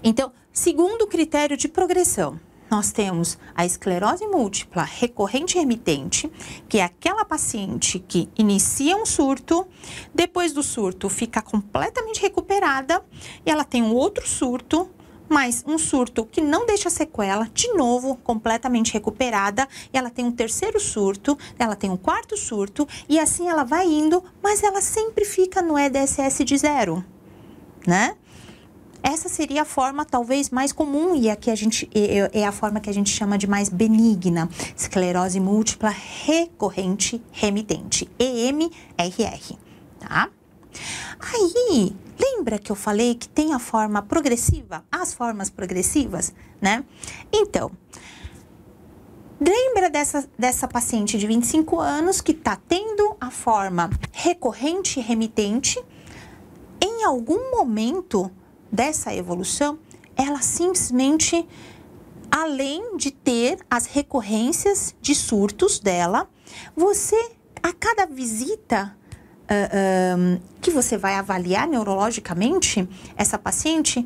Então, segundo critério de progressão, nós temos a esclerose múltipla recorrente remitente, que é aquela paciente que inicia um surto, depois do surto fica completamente recuperada e ela tem um outro surto mas um surto que não deixa sequela, de novo, completamente recuperada, ela tem um terceiro surto, ela tem um quarto surto, e assim ela vai indo, mas ela sempre fica no EDSS de zero, né? Essa seria a forma talvez mais comum e aqui a gente é a forma que a gente chama de mais benigna, esclerose múltipla recorrente remitente, EMRR, tá? Aí, lembra que eu falei que tem a forma progressiva, as formas progressivas, né? Então, Lembra dessa, dessa paciente de 25 anos que está tendo a forma recorrente e remitente? Em algum momento dessa evolução, ela simplesmente, além de ter as recorrências de surtos dela, você, a cada visita, ah, ah, que você vai avaliar neurologicamente essa paciente,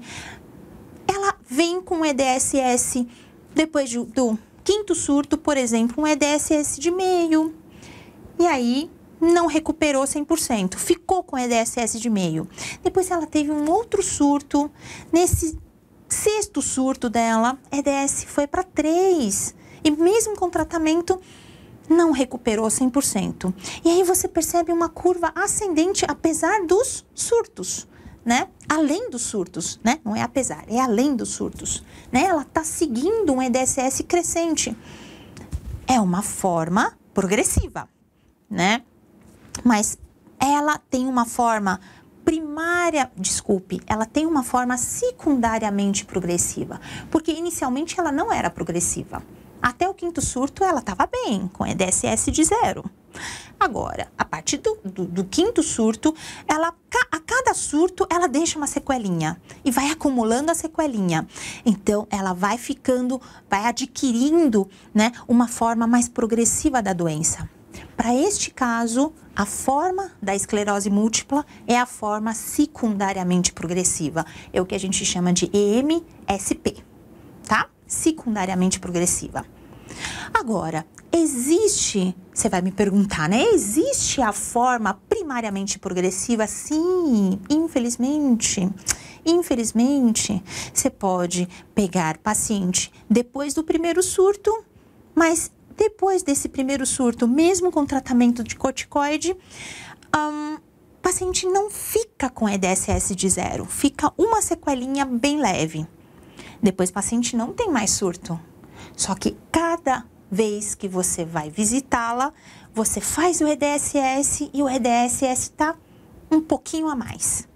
ela vem com EDSS depois de, do quinto surto, por exemplo, um EDSS de meio. E aí não recuperou 100%, ficou com EDSS de meio. Depois ela teve um outro surto, nesse sexto surto dela, EDS foi para 3. E mesmo com tratamento, não recuperou 100%. E aí você percebe uma curva ascendente apesar dos surtos. Né? Além dos surtos, né? Não é apesar, é além dos surtos, né? Ela está seguindo um EDSS crescente. É uma forma progressiva, né? Mas ela tem uma forma primária, desculpe, ela tem uma forma secundariamente progressiva, porque inicialmente ela não era progressiva. Até o quinto surto, ela estava bem, com EDSS de zero. Agora, a partir do, do, do, quinto surto, ela, a cada surto, ela deixa uma sequelinha e vai acumulando a sequelinha. Então, ela vai ficando, vai adquirindo né, uma forma mais progressiva da doença. Para este caso, a forma da esclerose múltipla é a forma secundariamente progressiva, é o que a gente chama de EMSP, tá? secundariamente progressiva. Agora, existe, você vai me perguntar, né? Existe a forma primariamente progressiva? Sim, infelizmente. Infelizmente, você pode pegar paciente depois do primeiro surto, mas depois desse primeiro surto, mesmo com tratamento de corticoide, um, o paciente não fica com EDSS de zero, fica uma sequelinha bem leve. Depois o paciente não tem mais surto. Só que cada vez que você vai visitá-la, você faz o EDSS e o EDSS está um pouquinho a mais.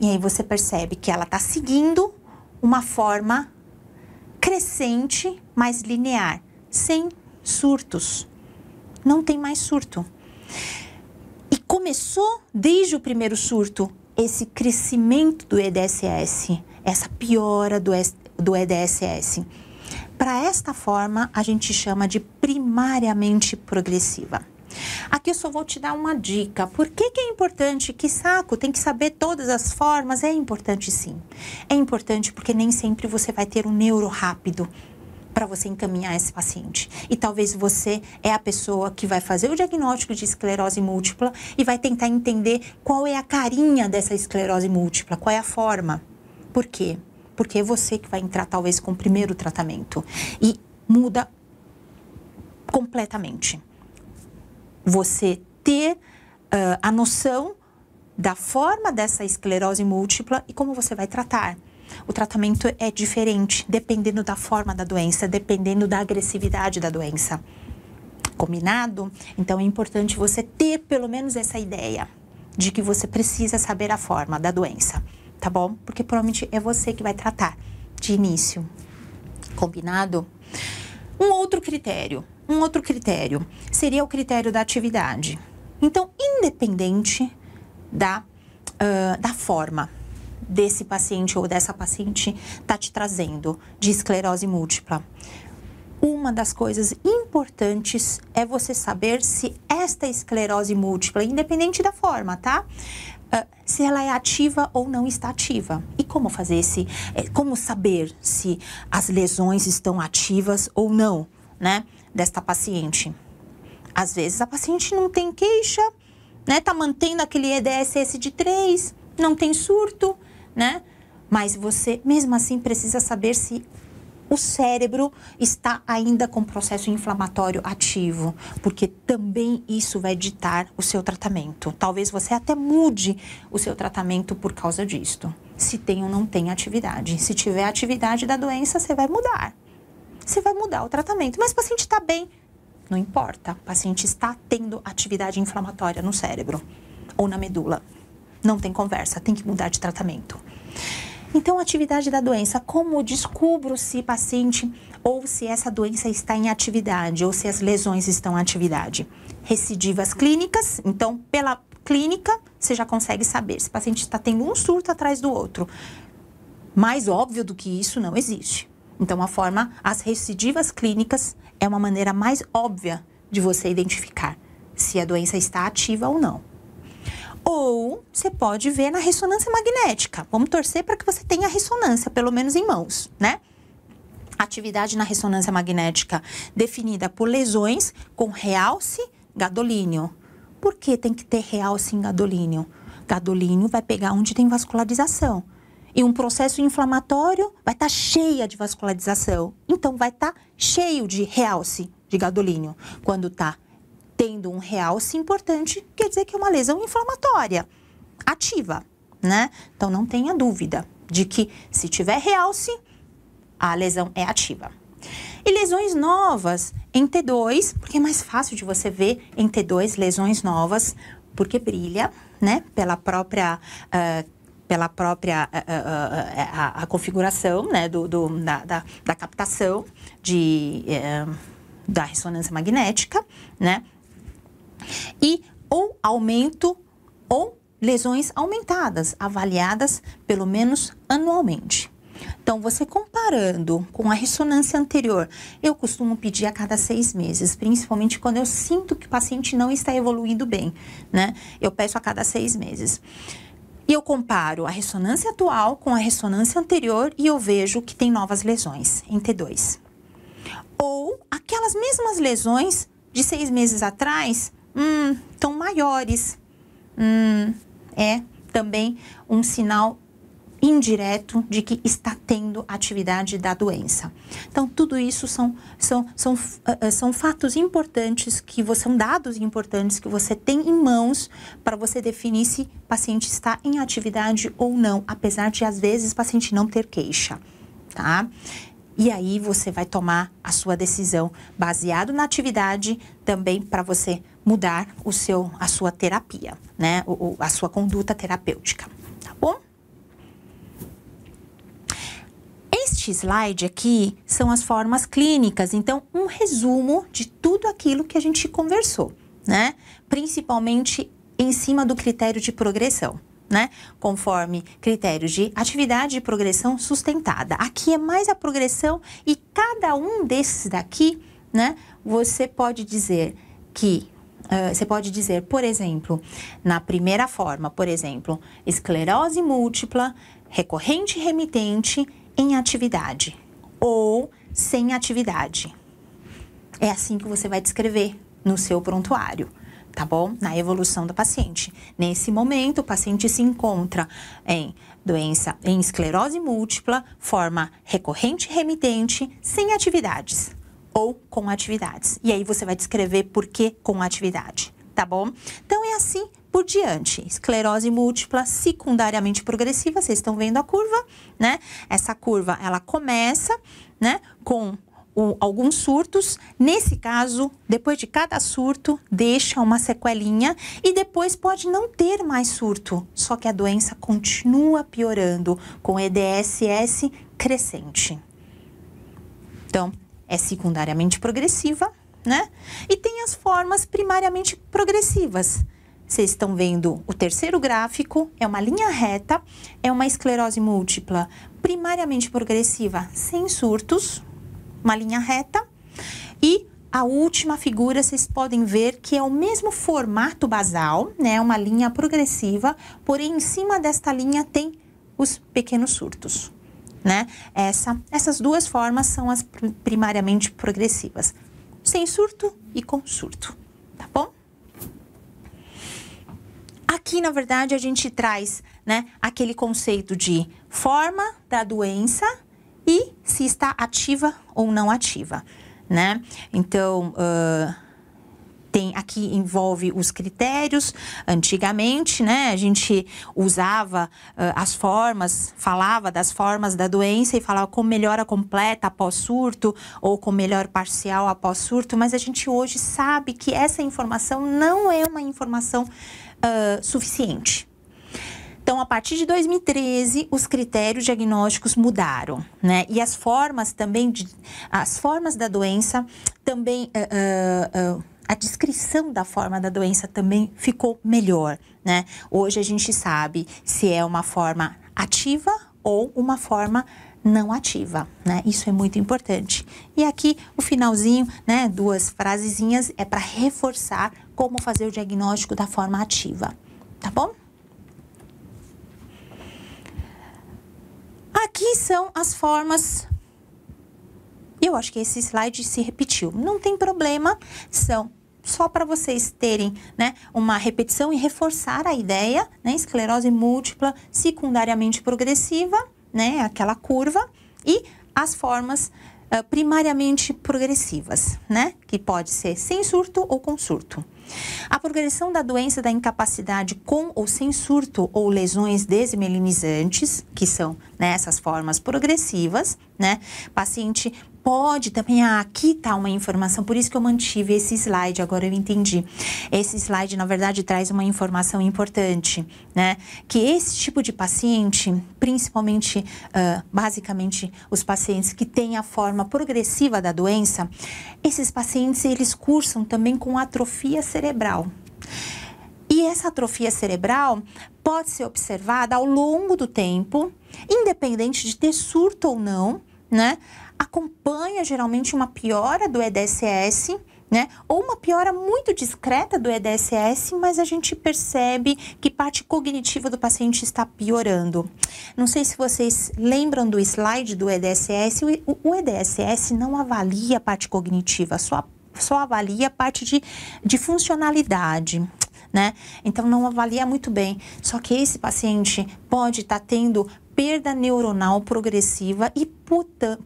E aí você percebe que ela está seguindo uma forma crescente, mais linear, sem surtos. Não tem mais surto. E começou desde o primeiro surto esse crescimento do EDSS, essa piora do do EDSS. Para esta forma, a gente chama de primariamente progressiva. Aqui eu só vou te dar uma dica. Por que, que é importante? Que saco, tem que saber todas as formas? É importante sim. É importante porque nem sempre você vai ter um neuro rápido para você encaminhar esse paciente. E talvez você é a pessoa que vai fazer o diagnóstico de esclerose múltipla e vai tentar entender qual é a carinha dessa esclerose múltipla, qual é a forma. Por quê? porque é você que vai entrar talvez com o primeiro tratamento. E muda completamente. Você ter uh, a noção da forma dessa esclerose múltipla e como você vai tratar. O tratamento é diferente dependendo da forma da doença, dependendo da agressividade da doença. Combinado? Então é importante você ter pelo menos essa ideia de que você precisa saber a forma da doença tá bom? Porque provavelmente é você que vai tratar de início. Combinado? Um outro critério, um outro critério seria o critério da atividade. Então, independente da, uh, da forma desse paciente ou dessa paciente tá te trazendo de esclerose múltipla. Uma das coisas importantes é você saber se esta esclerose múltipla, independente da forma, tá? Ah, se ela é ativa ou não está ativa. E como fazer esse, eh, como saber se as lesões estão ativas ou não, né, desta paciente? Às vezes a paciente não tem queixa, né, tá mantendo aquele EDSS de 3, não tem surto, né? Mas você mesmo assim precisa saber se o cérebro está ainda com processo inflamatório ativo, porque também isso vai ditar o seu tratamento. Talvez você até mude o seu tratamento por causa disto. Se tem ou não tem atividade. Se tiver atividade da doença, você vai mudar. Você vai mudar o tratamento. Mas o paciente está bem. Não importa. O paciente está tendo atividade inflamatória no cérebro ou na medula. Não tem conversa. Tem que mudar de tratamento. Então, atividade da doença, como descubro se paciente ou se essa doença está em atividade ou se as lesões estão em atividade? Recidivas clínicas, então pela clínica você já consegue saber se o paciente está tendo um surto atrás do outro. Mais óbvio do que isso não existe. Então, a forma, as recidivas clínicas é uma maneira mais óbvia de você identificar se a doença está ativa ou não. Ou você pode ver na ressonância magnética. Vamos torcer para que você tenha ressonância, pelo menos em mãos, né? Atividade na ressonância magnética definida por lesões com realce gadolínio. Por que tem que ter realce em gadolínio? Gadolínio vai pegar onde tem vascularização. E um processo inflamatório vai estar tá cheia de vascularização. Então vai estar tá cheio de realce de gadolínio Quando está tendo um realce importante, quer dizer que é uma lesão inflamatória ativa, né? Então não tenha dúvida de que se tiver realce, a lesão é ativa. E lesões novas em T2, porque é mais fácil de você ver em T2 lesões novas, porque brilha, né? Pela própria. Uh, pela própria uh, uh, a, a, configuração né, do, do da, da, da, captação de, eh, da ressonância magnética, né? e ou aumento ou lesões aumentadas, avaliadas pelo menos anualmente. Então, você comparando com a ressonância anterior, eu costumo pedir a cada seis meses, principalmente quando eu sinto que o paciente não está evoluindo bem, né? Eu peço a cada seis meses. E eu comparo a ressonância atual com a ressonância anterior e eu vejo que tem novas lesões em T2. Ou aquelas mesmas lesões de seis meses atrás, hum, estão maiores. Hum, é também um sinal indireto de que está tendo atividade da doença. Então, tudo isso são, são, são, ah, são fatos importantes que são dados importantes que você tem em mãos para você definir se o paciente está em atividade ou não, apesar de às vezes o paciente não ter queixa, tá? e aí você vai tomar a sua decisão baseado na atividade também para você mudar o seu a sua terapia, né? O, a sua conduta terapêutica, tá bom? Este slide aqui são as formas clínicas, então um resumo de tudo aquilo que a gente conversou, né? Principalmente em cima do critério de progressão né? Conforme critérios de atividade e progressão sustentada. Aqui é mais a progressão e cada um desses daqui, né? Você pode dizer que eh, você pode dizer, por exemplo, na primeira forma, por exemplo, esclerose múltipla, recorrente remitente em atividade ou sem atividade. É assim que você vai descrever no seu prontuário tá bom? Na evolução da paciente. Nesse momento, o paciente se encontra em doença em esclerose múltipla, forma recorrente e remitente, sem atividades ou com atividades. E aí você vai descrever por que com atividade, tá bom? Então é assim por diante. Esclerose múltipla secundariamente progressiva, vocês estão vendo a curva, né? Essa curva, ela começa, né, com alguns surtos. Nesse caso, depois de cada surto, deixa uma sequelinha e depois pode não ter mais surto, só que a doença continua piorando com EDSS crescente. Então, é secundariamente progressiva, né? E tem as formas primariamente progressivas. Vocês estão vendo o terceiro gráfico, é uma linha reta, é uma esclerose múltipla primariamente progressiva, sem surtos, uma linha reta. E a última figura, vocês podem ver que é o mesmo formato basal, né? Uma linha progressiva, porém em cima desta linha tem os pequenos surtos, né? Essa, essas duas formas são as primariamente progressivas, sem surto e com surto, tá bom? Aqui, na verdade, a gente traz, né, aquele conceito de forma da doença e se está ativa ou não ativa, né? Então, uh, tem aqui envolve os critérios. Antigamente, né, a gente usava uh, as formas, falava das formas da doença e falava com melhora completa após surto ou com melhor parcial após surto, mas a gente hoje sabe que essa informação não é uma informação uh, suficiente. Então, a partir de 2013, os critérios diagnósticos mudaram, né? E as formas também, de, as formas da doença também, uh, uh, uh, a descrição da forma da doença também ficou melhor, né? Hoje a gente sabe se é uma forma ativa ou uma forma não ativa, né? Isso é muito importante. E aqui o finalzinho, né, duas frasezinhas é para reforçar como fazer o diagnóstico da forma ativa, tá bom? Aqui são as formas. Eu acho que esse slide se repetiu. Não tem problema, são só para vocês terem né, uma repetição e reforçar a ideia, né, esclerose múltipla secundariamente progressiva, né, aquela curva, e as formas ah, primariamente progressivas, né? Que pode ser sem surto ou com surto. A progressão da doença da incapacidade com ou sem surto ou lesões desmelinizantes, que são né, essas formas progressivas, né? Paciente pode também, ah, aqui está uma informação, por isso que eu mantive esse slide, agora eu entendi. Esse slide, na verdade, traz uma informação importante, né? Que esse tipo de paciente, principalmente, uh, basicamente, os pacientes que têm a forma progressiva da doença, esses pacientes, eles cursam também com atrofia cerebral. E essa atrofia cerebral pode ser observada ao longo do tempo, independente de ter surto ou não, né? acompanha geralmente uma piora do EDSS, né? Ou uma piora muito discreta do EDSS, mas a gente percebe que parte cognitiva do paciente está piorando. Não sei se vocês lembram do slide do EDSS. O EDSS não avalia a parte cognitiva, só, só avalia a parte de, de funcionalidade. Né? Então não avalia muito bem. Só que esse paciente pode estar tá tendo perda neuronal progressiva e,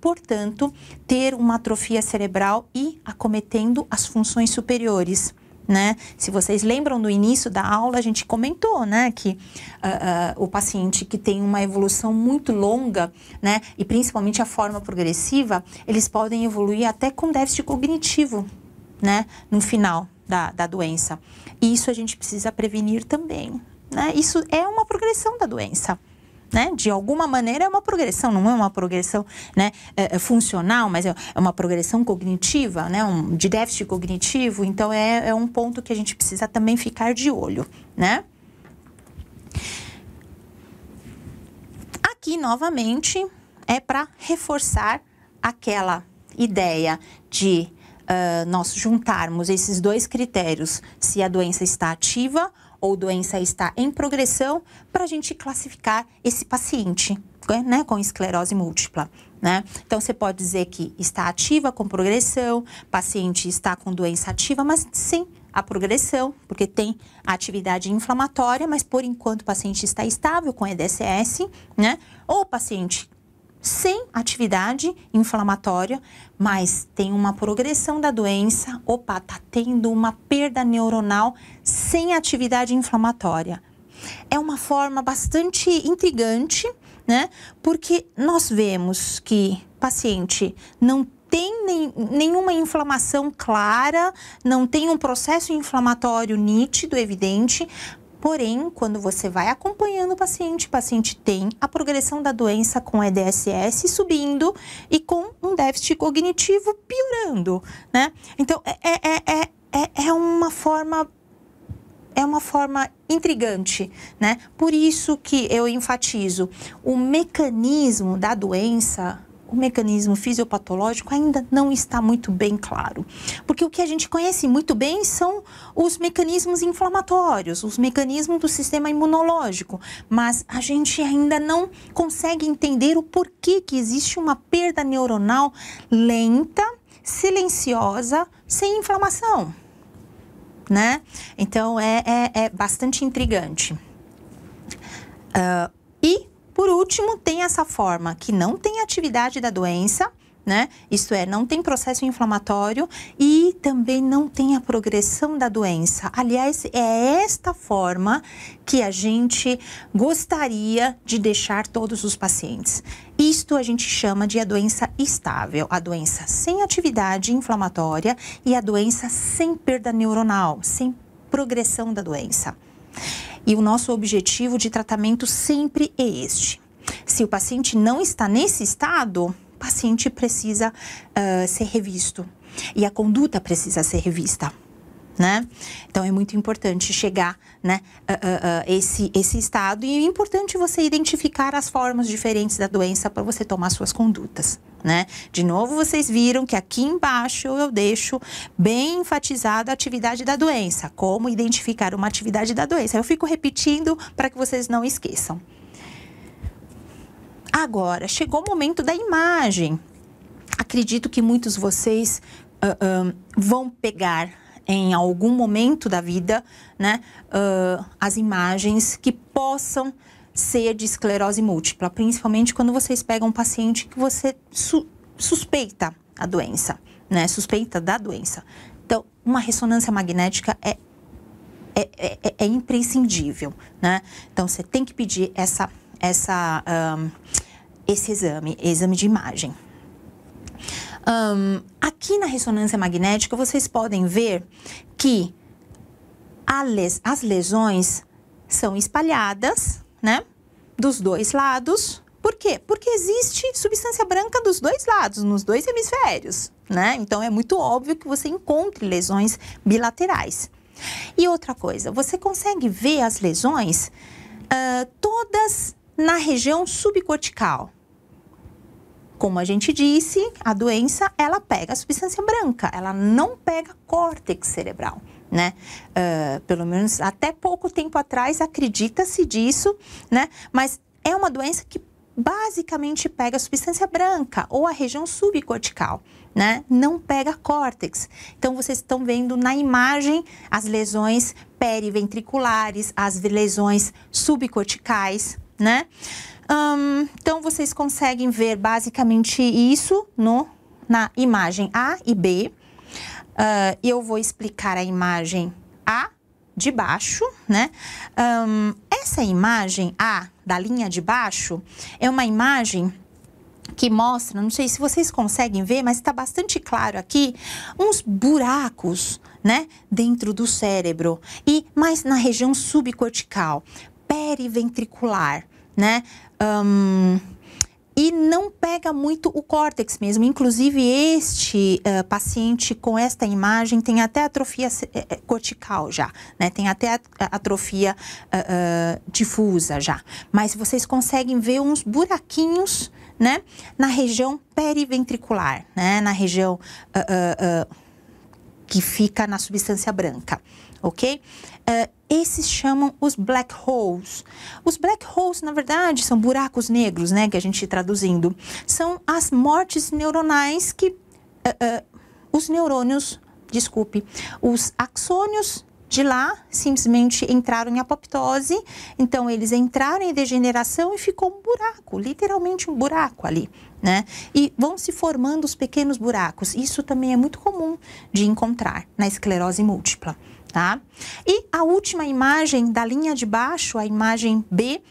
portanto, ter uma atrofia cerebral e acometendo as funções superiores. Né? Se vocês lembram do início da aula, a gente comentou, né, que uh, uh, o paciente que tem uma evolução muito longa, né, e principalmente a forma progressiva, eles podem evoluir até com déficit cognitivo, né, no final da, da doença. E isso a gente precisa prevenir também, né? Isso é uma progressão da doença né? De alguma maneira é uma progressão, não é uma progressão né, é, é funcional, mas é, é uma progressão cognitiva, né? Um, de déficit cognitivo. Então é, é um ponto que a gente precisa também ficar de olho, né? Aqui novamente é para reforçar aquela ideia de uh, nós juntarmos esses dois critérios, se a doença está ativa ou doença está em progressão para a gente classificar esse paciente né, com esclerose múltipla. Né? Então, você pode dizer que está ativa com progressão, paciente está com doença ativa, mas sim a progressão, porque tem atividade inflamatória, mas por enquanto o paciente está estável com EDSS, né? Ou o paciente sem atividade inflamatória, mas tem uma progressão da doença, opa, tá tendo uma perda neuronal sem atividade inflamatória. É uma forma bastante intrigante, né? Porque nós vemos que paciente não tem nem, nenhuma inflamação clara, não tem um processo inflamatório nítido, evidente, Porém, quando você vai acompanhando o paciente, o paciente tem a progressão da doença com EDSS subindo e com um déficit cognitivo piorando, né? Então, é é, é, é, é, é uma forma é uma forma intrigante, né? Por isso que eu enfatizo, o mecanismo da doença o mecanismo fisiopatológico ainda não está muito bem claro. Porque o que a gente conhece muito bem são os mecanismos inflamatórios, os mecanismos do sistema imunológico, mas a gente ainda não consegue entender o porquê que existe uma perda neuronal lenta, silenciosa, sem inflamação. Né? Então é, é, é bastante intrigante. Uh, por último, tem essa forma que não tem atividade da doença, né? Isto é, não tem processo inflamatório e também não tem a progressão da doença. Aliás, é esta forma que a gente gostaria de deixar todos os pacientes. Isto a gente chama de a doença estável, a doença sem atividade inflamatória e a doença sem perda neuronal, sem progressão da doença. E o nosso objetivo de tratamento sempre é este. Se o paciente não está nesse estado, o paciente precisa uh, ser revisto e a conduta precisa ser revista né? Então é muito importante chegar, né, esse esse estado e é importante você identificar as formas diferentes da doença para você tomar suas condutas, né? De novo vocês viram que aqui embaixo eu deixo bem enfatizada a atividade da doença, como identificar uma atividade da doença. Eu fico repetindo para que vocês não esqueçam. Agora chegou o momento da imagem. Acredito que muitos vocês uh, uh, vão pegar em algum momento da vida, né, uh, as imagens que possam ser de esclerose múltipla, principalmente quando vocês pegam um paciente que você su suspeita a doença, né, suspeita da doença. Então, uma ressonância magnética é é, é, é, é imprescindível, né? Então, você tem que pedir essa, essa, um, ah, esse exame, exame de imagem. Um, aqui na ressonância magnética, vocês podem ver que les, as lesões são espalhadas, né? Dos dois lados. Por quê? Porque existe substância branca dos dois lados, nos dois hemisférios, né? Então é muito óbvio que você encontre lesões bilaterais. E outra coisa, você consegue ver as lesões uh, todas na região subcortical, como a gente disse, a doença ela pega a substância branca, ela não pega córtex cerebral. Né? Uh, pelo menos até pouco tempo atrás acredita-se disso, né? Mas é uma doença que basicamente pega a substância branca ou a região subcortical, né? Não pega córtex. Então vocês estão vendo na imagem as lesões periventriculares, as lesões subcorticais, né? então, vocês conseguem ver basicamente isso no, na imagem A e B. Uh, eu vou explicar a imagem A de baixo, né? Um, essa imagem A da linha de baixo é uma imagem que mostra, não sei se vocês conseguem ver, mas está bastante claro aqui, uns buracos, né, dentro do cérebro e mais na região subcortical, periventricular, né? Um, e não pega muito o córtex mesmo. Inclusive, este uh, paciente com esta imagem tem até atrofia eh, eh, cortical já, né? Tem até atrofia uh, uh, difusa já. Mas vocês conseguem ver uns buraquinhos, né? Na região periventricular, né? Na região que fica na substância branca, ok? Uh, esses chamam os black holes. Os black holes, na verdade, são buracos negros, né, que a gente traduzindo. São as mortes neuronais que uh, uh, os neurônios, desculpe, os axônios de lá simplesmente entraram em apoptose, então eles entraram em degeneração e ficou um buraco, literalmente um buraco ali, né? E vão se formando os pequenos buracos. Isso também é muito comum de encontrar na esclerose múltipla tá? E a última imagem da linha de baixo, a imagem B,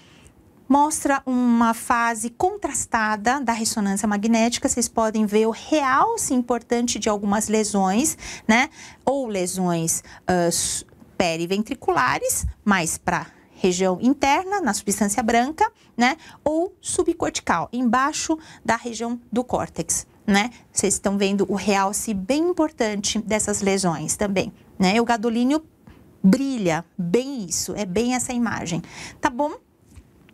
mostra uma fase contrastada da ressonância magnética. Vocês podem ver o realce importante de algumas lesões, né? Ou lesões uh, periventriculares, mais para região interna, na substância branca, né? Ou subcortical, embaixo da região do córtex, né? Vocês estão vendo o realce bem importante dessas lesões também, né? O gadolínio brilha, bem isso, é bem essa imagem, tá bom?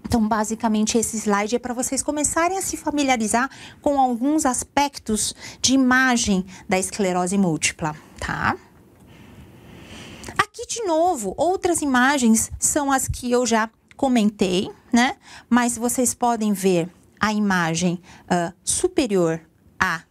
Então, basicamente, esse slide é para vocês começarem a se familiarizar com alguns aspectos de imagem da esclerose múltipla, tá? Aqui, de novo, outras imagens são as que eu já comentei, né? Mas vocês podem ver a imagem uh, superior à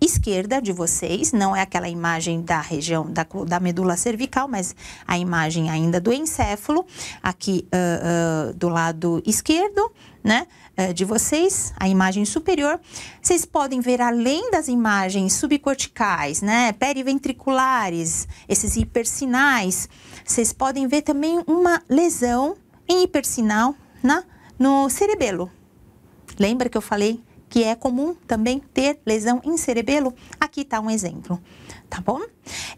esquerda de vocês, não é aquela imagem da região da, da medula cervical, mas a imagem ainda do encéfalo, aqui uh, uh, do lado esquerdo, né? de vocês, a imagem superior. Vocês podem ver além das imagens subcorticais, né? Periventriculares, esses hipersinais. Vocês podem ver também uma lesão em hipersinal na, no cerebelo. Lembra que eu falei que é comum também ter lesão em cerebelo, aqui está um exemplo, tá bom?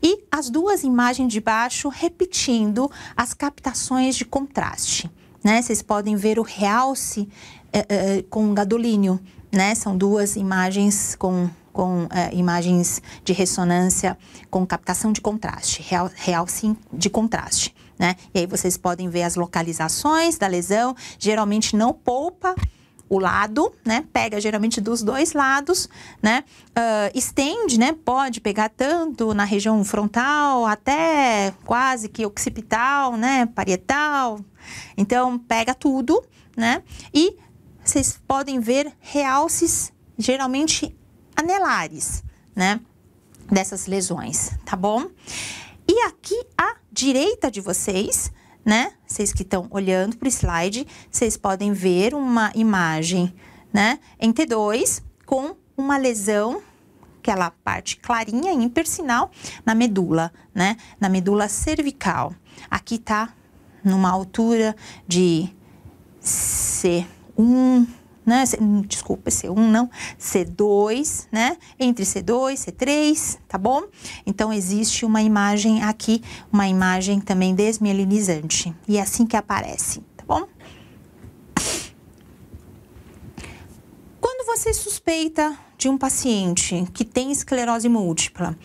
E as duas imagens de baixo repetindo as captações de contraste, né? Vocês podem ver o realce eh, eh, com gadolínio, né? São duas imagens com com eh, imagens de ressonância com captação de contraste, real, realce de contraste, né? E aí vocês podem ver as localizações da lesão, geralmente não poupa o lado, né? Pega geralmente dos dois lados, né? Uh, estende, né? Pode pegar tanto na região frontal até quase que occipital, né? Parietal. Então, pega tudo, né? E vocês podem ver realces geralmente anelares, né? Dessas lesões, tá bom? E aqui à direita de vocês, né? Vocês que estão olhando para o slide, vocês podem ver uma imagem, né? Em T2 com uma lesão aquela parte clarinha impercinal na medula, né? Na medula cervical. Aqui está numa altura de C1 né? C, desculpa, C1 não, C2, né? Entre C2, C3, tá bom? Então existe uma imagem aqui, uma imagem também desmielinizante. E é assim que aparece, tá bom? Quando você suspeita de um paciente que tem esclerose múltipla,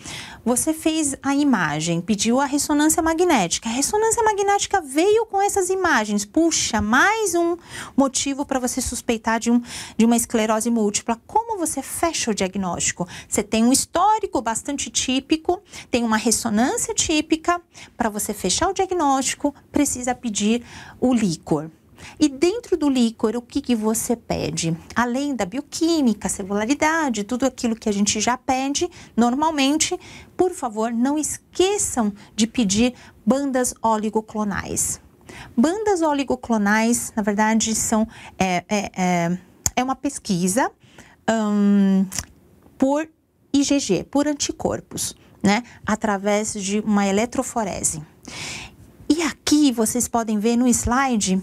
você fez a imagem, pediu a ressonância magnética. A ressonância magnética veio com essas imagens. Puxa, mais um motivo para você suspeitar de, um, de uma esclerose múltipla. Como você fecha o diagnóstico? Você tem um histórico bastante típico, tem uma ressonância típica. Para você fechar o diagnóstico, precisa pedir o líquor. E dentro do líquor, o que, que você pede? Além da bioquímica, celularidade, tudo aquilo que a gente já pede normalmente, por favor, não esqueçam de pedir bandas oligoclonais. Bandas oligoclonais, na verdade, são é, é, é, é uma pesquisa hum, por IgG, por anticorpos, né? Através de uma eletroforese. E aqui vocês podem ver no slide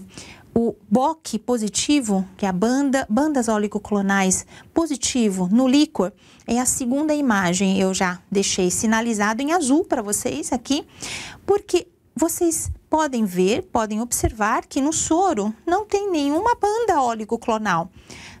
o BOC positivo, que é a banda, bandas oligoclonais positivo no líquor, é a segunda imagem. Eu já deixei sinalizado em azul para vocês aqui, porque vocês podem ver, podem observar que no soro não tem nenhuma banda oligoclonal.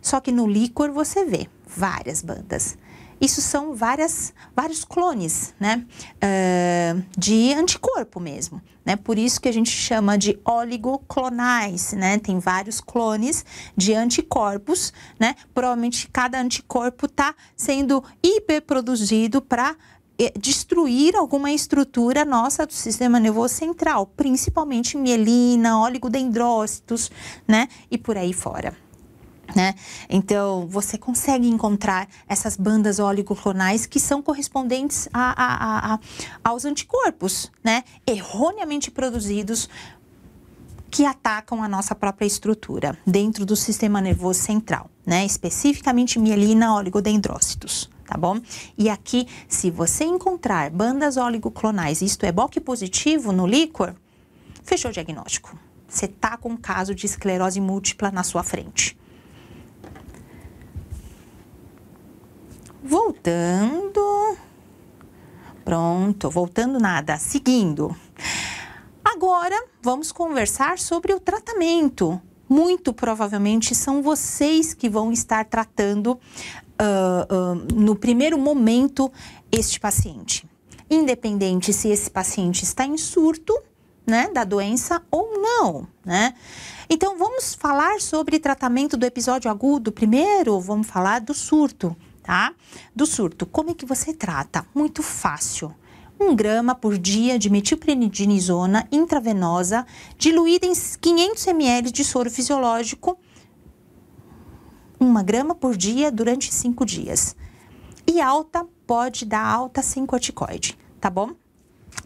Só que no líquor você vê várias bandas isso são várias, vários clones, né? Uh, de anticorpo mesmo, né? Por isso que a gente chama de oligoclonais, né? Tem vários clones de anticorpos, né? Provavelmente cada anticorpo está sendo hiperproduzido para eh, destruir alguma estrutura nossa do sistema nervoso central, principalmente mielina, oligodendrócitos, né? E por aí fora. Né? Então, você consegue encontrar essas bandas oligoclonais que são correspondentes a, a, a, aos anticorpos, né? erroneamente produzidos que atacam a nossa própria estrutura dentro do sistema nervoso central, né? especificamente mielina oligodendrócitos tá bom? E aqui, se você encontrar bandas oligoclonais, isto é, BOC positivo no líquor, fechou o diagnóstico. Você tá com um caso de esclerose múltipla na sua frente. voltando. Pronto, voltando nada, seguindo. Agora vamos conversar sobre o tratamento. Muito provavelmente são vocês que vão estar tratando uh, uh, no primeiro momento este paciente. Independente se esse paciente está em surto, né, da doença ou não, né? Então vamos falar sobre tratamento do episódio agudo primeiro, vamos falar do surto tá? Do surto, como é que você trata? Muito fácil. 1 um grama por dia de metilprenidinizona intravenosa, diluída em 500 ml de soro fisiológico, 1 grama por dia durante 5 dias. E alta pode dar alta sem corticoide, tá bom?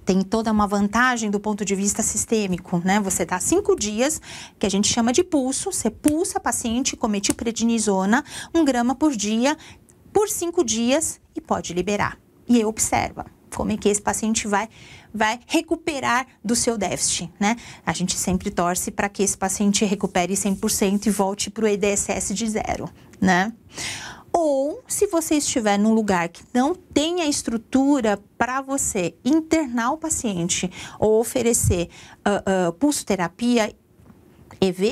tem toda uma vantagem do ponto de vista sistêmico, né? Você dá cinco dias, que a gente chama de pulso, você pulsa paciente com metilprednisona, um grama por dia, por cinco dias e pode liberar. E aí observa como é que esse paciente vai vai recuperar do seu déficit, né? A gente sempre torce para que esse paciente recupere 100% e volte para o EDSS de zero, né? Ou, se você estiver num lugar que não tem a estrutura para você internar o paciente ou oferecer uh, uh, pulsoterapia, EV,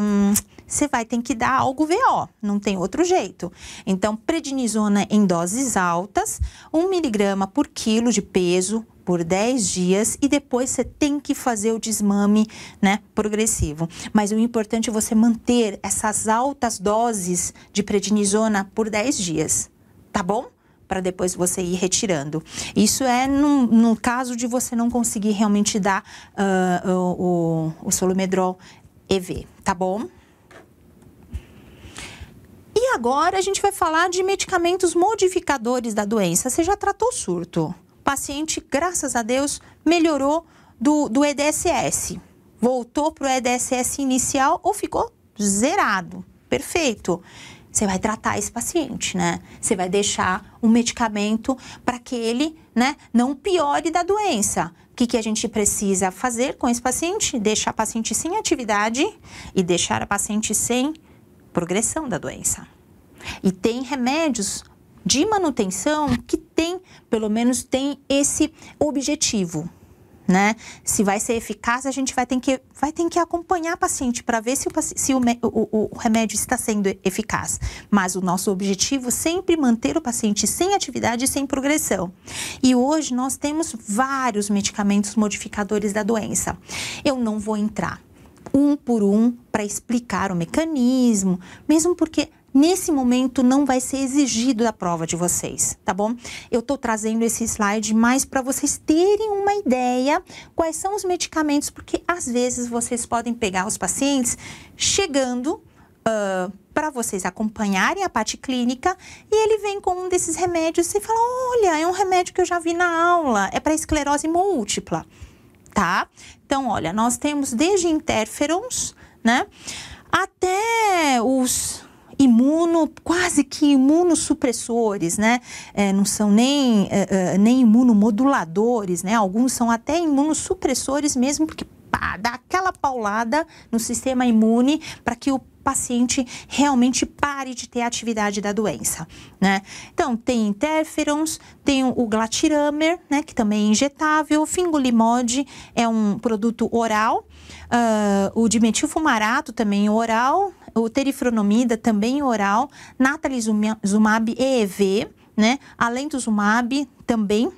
um, você vai ter que dar algo VO, não tem outro jeito. Então, prednisona em doses altas, 1 miligrama por quilo de peso por 10 dias e depois você tem que fazer o desmame, né, progressivo. Mas o importante é você manter essas altas doses de prednisona por 10 dias, tá bom? para depois você ir retirando. Isso é no caso de você não conseguir realmente dar uh, o, o, o solomedrol EV, tá bom? E agora a gente vai falar de medicamentos modificadores da doença. Você já tratou o surto. O paciente, graças a Deus, melhorou do, do EDSS. Voltou para o EDSS inicial ou ficou zerado. Perfeito. Você vai tratar esse paciente, né? Você vai deixar um medicamento para que ele né, não piore da doença. O que, que a gente precisa fazer com esse paciente? Deixar a paciente sem atividade e deixar a paciente sem progressão da doença. E tem remédios de manutenção que tem, pelo menos tem esse objetivo. Né? Se vai ser eficaz, a gente vai ter que, vai ter que acompanhar o paciente para ver se, o, se o, o, o, remédio está sendo eficaz. Mas o nosso objetivo é sempre manter o paciente sem atividade e sem progressão. E hoje nós temos vários medicamentos modificadores da doença. Eu não vou entrar um por um para explicar o mecanismo, mesmo porque nesse momento não vai ser exigido da prova de vocês, tá bom? Eu estou trazendo esse slide mais para vocês terem uma ideia quais são os medicamentos, porque às vezes vocês podem pegar os pacientes chegando uh, para vocês acompanharem a parte clínica e ele vem com um desses remédios e fala: olha, é um remédio que eu já vi na aula, é para esclerose múltipla, tá? Então, olha, nós temos desde interferons, né? Até os imuno, quase que imunossupressores, né? É, não são nem, é, é, nem imunomoduladores, né? Alguns são até imunossupressores mesmo, porque pá, dá aquela paulada no sistema imune para que o paciente realmente pare de ter atividade da doença, né? Então, tem interferons, tem o glatiramer, né, que também é injetável, fingolimod é um produto oral, uh, o dimetilfumarato também é oral, o terifronomida, também oral, natalizumab EEV, né? Além do zumab também,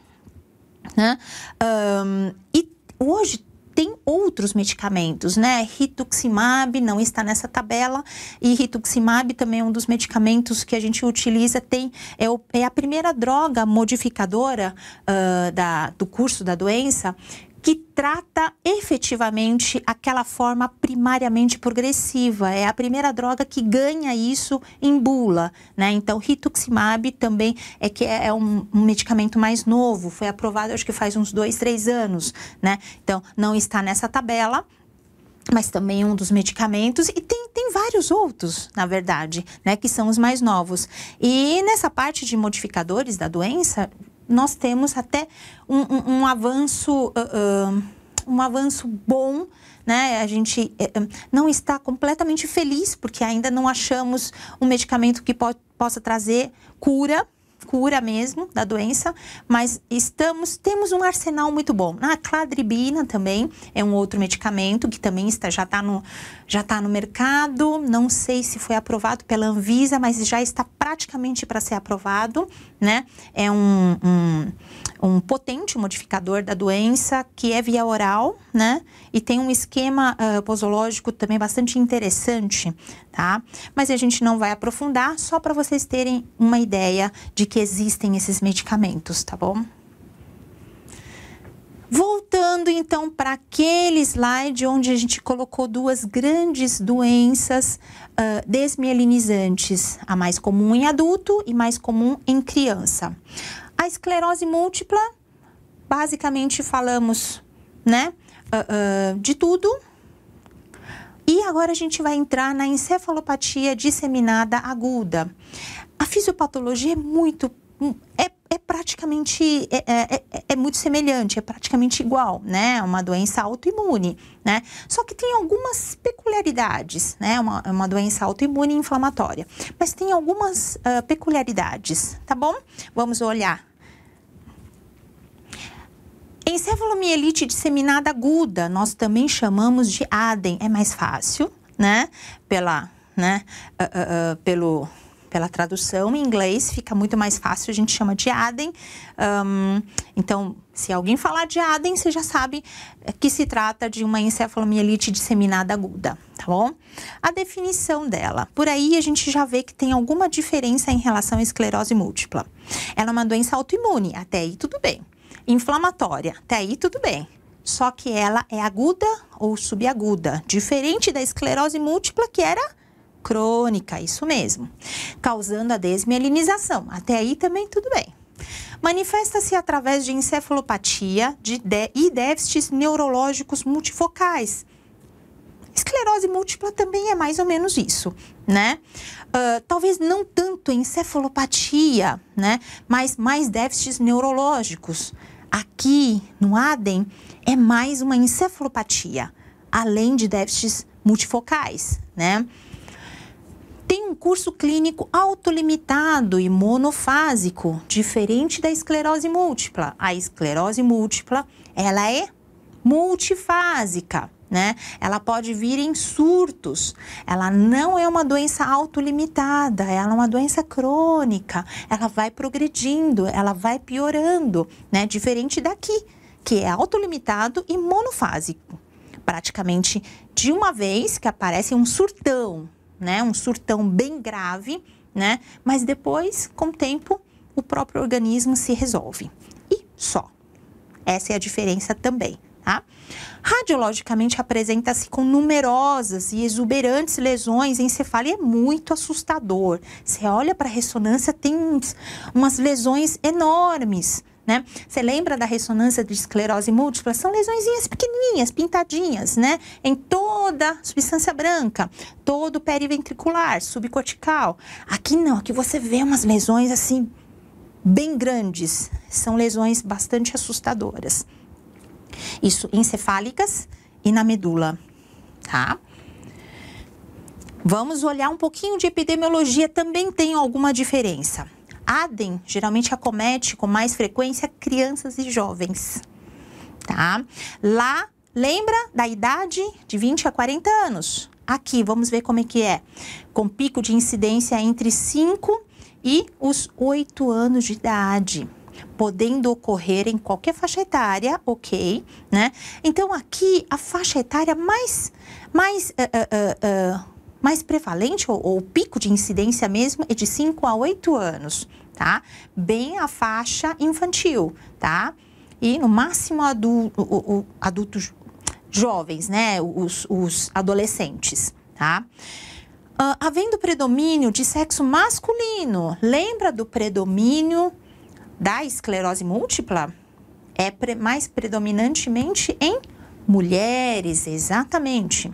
né? Um, e hoje tem outros medicamentos, né? Rituximab não está nessa tabela e rituximab também é um dos medicamentos que a gente utiliza. Tem é, o, é a primeira droga modificadora uh, da, do curso da doença que trata efetivamente aquela forma primariamente progressiva. É a primeira droga que ganha isso em bula, né? Então, rituximab também é que é, é um, um medicamento mais novo, foi aprovado acho que faz uns dois, três anos, né? Então, não está nessa tabela, mas também é um dos medicamentos e tem, tem vários outros, na verdade, né, que são os mais novos. E nessa parte de modificadores da doença, nós temos até um, um, um avanço, uh, um avanço bom né? A gente eh, eh, não está completamente feliz porque ainda não achamos um medicamento que po possa trazer cura, cura mesmo da doença, mas estamos temos um arsenal muito bom. A cladribina também é um outro medicamento que também está já está no já está no mercado. Não sei se foi aprovado pela Anvisa, mas já está praticamente para ser aprovado, né? É um, um, um, potente modificador da doença que é via oral, né? E tem um esquema uh, posológico também bastante interessante, tá? Mas a gente não vai aprofundar, só para vocês terem uma ideia de que existem esses medicamentos, tá bom? Voltando então para aquele slide onde a gente colocou duas grandes doenças uh, desmielinizantes, a mais comum em adulto e mais comum em criança. A esclerose múltipla, basicamente falamos, né, uh, uh, de tudo. E agora a gente vai entrar na encefalopatia disseminada aguda. A fisiopatologia é muito é é praticamente é, é, é, é, muito semelhante, é praticamente igual, né? É uma doença autoimune, né? Só que tem algumas peculiaridades, né? É uma, uma doença autoimune inflamatória, mas tem algumas uh, peculiaridades, tá bom? Vamos olhar. Encefalomielite disseminada aguda, nós também chamamos de ADEM, é mais fácil, né? Pela, né? Uh, uh, pelo pela tradução em inglês, fica muito mais fácil, a gente chama de Aden. Um, então, se alguém falar de Aden, você já sabe é, que se trata de uma encefalomielite disseminada aguda, tá bom? A definição dela. Por aí a gente já vê que tem alguma diferença em relação à esclerose múltipla. Ela é uma doença autoimune, até aí tudo bem. Inflamatória, até aí tudo bem. Só que ela é aguda ou subaguda, diferente da esclerose múltipla que era crônica, isso mesmo, causando a desmielinização. Até aí também tudo bem. Manifesta-se através de encefalopatia de de e déficits neurológicos multifocais. Esclerose múltipla também é mais ou menos isso, né? Uh, talvez não tanto encefalopatia, né? Mas mais déficits neurológicos. Aqui no Aden é mais uma encefalopatia, além de déficits multifocais, né? tem um curso clínico autolimitado e monofásico, diferente da esclerose múltipla. A esclerose múltipla, ela é multifásica. Né? Ela pode vir em surtos. Ela não é uma doença autolimitada, ela é uma doença crônica. Ela vai progredindo, ela vai piorando, né? Diferente daqui, que é autolimitado e monofásico. Praticamente de uma vez que aparece um surtão, né? Um surtão bem grave, né? Mas depois, com o tempo, o próprio organismo se resolve. E só. Essa é a diferença também, tá? Radiologicamente apresenta-se com numerosas e exuberantes lesões encefálicas. e é muito assustador. Você olha para a ressonância, tem uns, umas lesões enormes, né? Você lembra da ressonância de esclerose múltipla? São lesõezinhas pequenininhas, pintadinhas, né? Em toda substância branca, todo periventricular, subcortical. Aqui não, aqui você vê umas lesões assim bem grandes. São lesões bastante assustadoras. Isso encefálicas e na medula, tá? Vamos olhar um pouquinho de epidemiologia, também tem alguma diferença. ADEM geralmente acomete com mais frequência crianças e jovens, tá? Lá, lembra da idade de 20 a 40 anos? Aqui, vamos ver como é que é. Com pico de incidência entre 5 e os 8 anos de idade podendo ocorrer em qualquer faixa etária, ok, né? Então aqui a faixa etária mais, mais, uh, uh, uh, mais prevalente ou, ou pico de incidência mesmo é de 5 a 8 anos, tá? Bem a faixa infantil, tá? E no máximo adulto, o, o, adultos jovens, né? Os, os adolescentes, tá? Uh, havendo predomínio de sexo masculino, lembra do predomínio da esclerose múltipla? É pre mais predominantemente em mulheres, exatamente.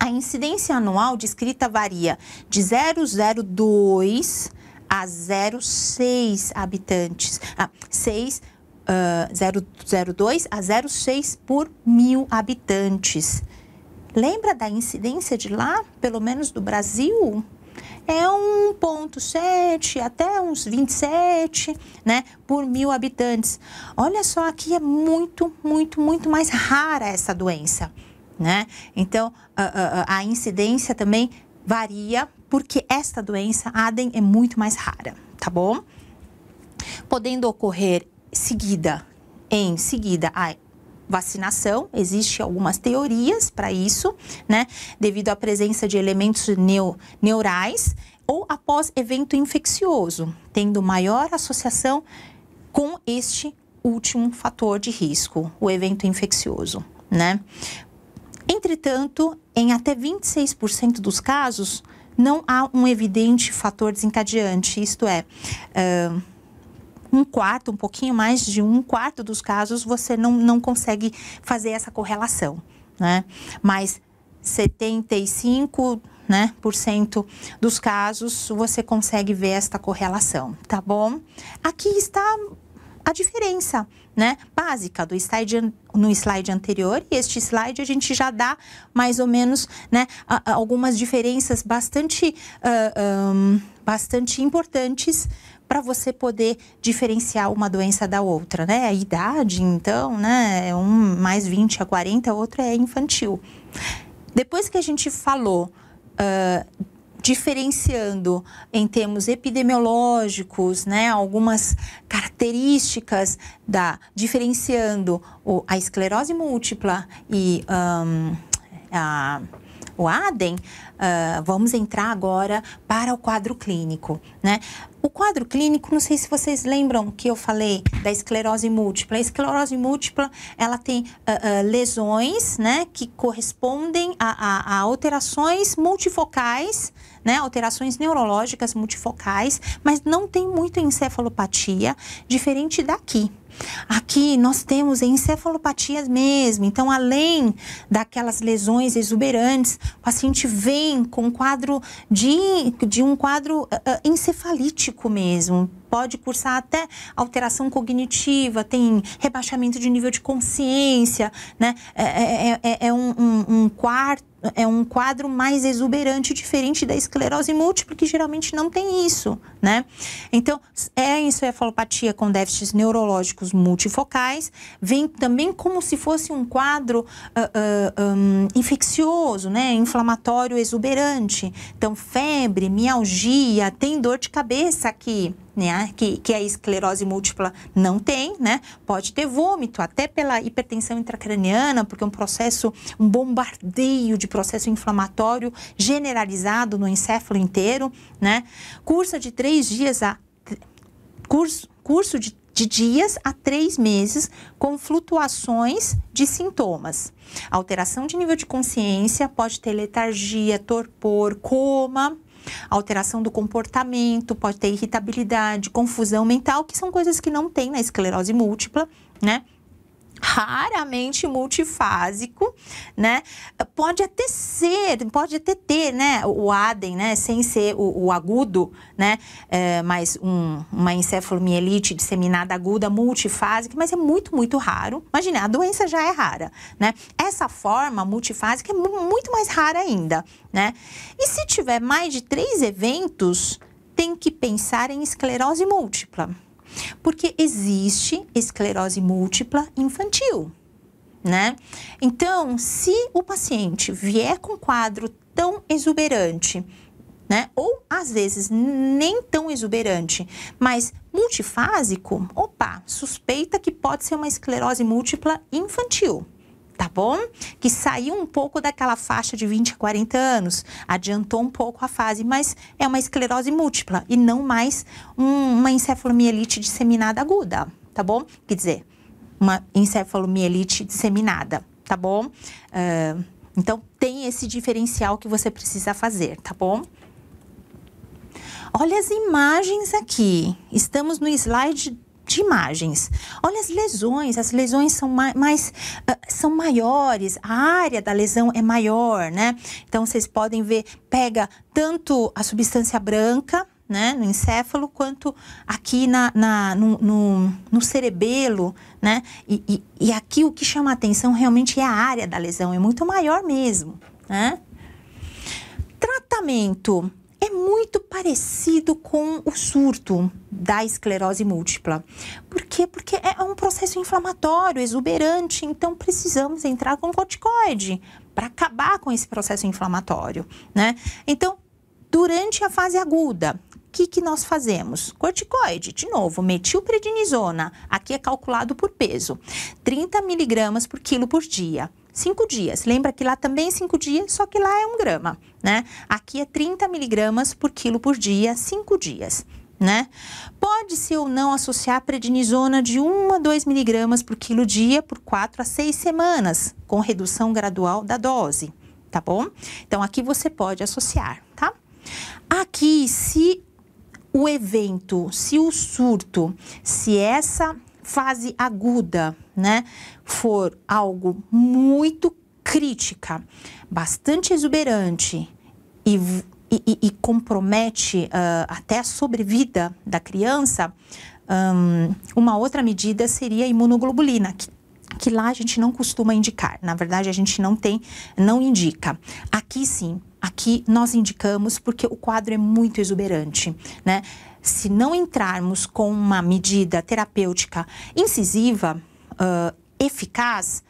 A incidência anual descrita varia de 0,02 a 0,6 habitantes, ah, 6 uh, 0,02 a 0,6 por mil habitantes. Lembra da incidência de lá, pelo menos do Brasil? É 1,7 até uns 27 né, por mil habitantes. Olha só, aqui é muito, muito, muito mais rara essa doença. Né? Então, a, ah, a, ah, ah, a incidência também varia porque esta doença, ADEM, é muito mais rara, tá bom? Podendo ocorrer seguida, em seguida a vacinação, existe algumas teorias para isso, né? Devido à presença de elementos neurais ou após evento infeccioso, tendo maior associação com este último fator de risco, o evento infeccioso, né? Entretanto, em até 26% dos casos, não há um evidente fator desencadeante, isto é, um quarto, um pouquinho mais de um quarto dos casos, você não, não consegue fazer essa correlação, né? Mas 75, né, por cento dos casos você consegue ver esta correlação, tá bom? Aqui está a diferença, né, básica do estádio no slide anterior. E este slide a gente já dá mais ou menos né, algumas diferenças bastante, uh, ah, um, bastante importantes para você poder diferenciar uma doença da outra, né? A idade, então, né? Um mais 20 a 40, outro é infantil. Depois que a gente falou uh, diferenciando em termos epidemiológicos, né, algumas características da diferenciando o, a esclerose múltipla e um, a o ADEM, uh, ah, vamos entrar agora para o quadro clínico, né? O quadro clínico, não sei se vocês lembram que eu falei da esclerose múltipla. A esclerose múltipla, ela tem uh, uh, lesões, né, que correspondem a, a, a alterações multifocais né? Alterações neurológicas multifocais, mas não tem muito encefalopatia, diferente daqui. Aqui nós temos encefalopatias mesmo, então além daquelas lesões exuberantes, o paciente vem com um quadro de, de um quadro uh, encefalítico mesmo, pode cursar até alteração cognitiva, tem rebaixamento de nível de consciência, né? É, é, é, é, é um, um, um quarto é um quadro mais exuberante, diferente da esclerose múltipla, que geralmente não tem isso, né? Então, é encefalopatia com déficits neurológicos multifocais, vem também como se fosse um quadro uh, ah, uh, ah, um, infeccioso, né? Inflamatório exuberante. Então, febre, mialgia, tem dor de cabeça aqui né, que, que esclerose múltipla não tem, né? Pode ter vômito, até pela hipertensão intracraniana, porque é um processo, um bombardeio de processo inflamatório generalizado no encéfalo inteiro, né? Cursa de três dias a... Curso, curso de de dias a três meses, com flutuações de sintomas. Alteração de nível de consciência pode ter letargia, torpor, coma, alteração do comportamento, pode ter irritabilidade, confusão mental, que são coisas que não tem na esclerose múltipla, né? raramente multifásico, né? Pode até ser, pode até ter, né? O ADEM, né? Sem ser o, o agudo, né? É, mas um, uma encefalomielite disseminada aguda multifásica, mas é muito, muito raro. Imagina, a doença já é rara, né? Essa forma multifásica é muito mais rara ainda, né? E se tiver mais de três eventos, tem que pensar em esclerose múltipla. Porque existe esclerose múltipla infantil, né? Então, se o paciente vier com quadro tão exuberante, né? Ou às vezes nem tão exuberante, mas multifásico, opa, suspeita que pode ser uma esclerose múltipla infantil tá bom? Que saiu um pouco daquela faixa de 20 a 40 anos, adiantou um pouco a fase, mas é uma esclerose múltipla e não mais um, uma encefalomielite disseminada aguda, tá bom? Quer dizer, uma encefalomielite disseminada, tá bom? Uh, então, tem esse diferencial que você precisa fazer, tá bom? Olha as imagens aqui. Estamos no slide de imagens. Olha as lesões, as lesões são mais, mais uh, são maiores, a área da lesão é maior, né? Então vocês podem ver, pega tanto a substância branca, né, no encéfalo, quanto aqui na, na no, no, no, cerebelo, né? E, e, e aqui o que chama a atenção realmente é a área da lesão, é muito maior mesmo, né? Tratamento é muito parecido com o surto da esclerose múltipla. Por quê? Porque é um processo inflamatório exuberante, então precisamos entrar com corticoide para acabar com esse processo inflamatório, né? Então, durante a fase aguda, o que, que nós fazemos? Corticoide, de novo, metilprednisona, aqui é calculado por peso, 30 miligramas por quilo por dia cinco dias. Lembra que lá também é cinco dias, só que lá é um grama, né? Aqui é 30 miligramas por quilo por dia, cinco dias. Né? Pode-se ou não associar prednisona de 1 a 2 miligramas por quilo dia por 4 a 6 semanas, com redução gradual da dose, tá bom? Então, aqui você pode associar, tá? Aqui, se o evento, se o surto, se essa fase aguda né, for algo muito crítica, bastante exuberante e, e, e compromete uh, até a sobrevida da criança, um, uma outra medida seria a imunoglobulina, que que lá a gente não costuma indicar. Na verdade, a gente não tem, não indica. Aqui sim, aqui nós indicamos porque o quadro é muito exuberante, né? Se não entrarmos com uma medida terapêutica incisiva, uh, eficaz,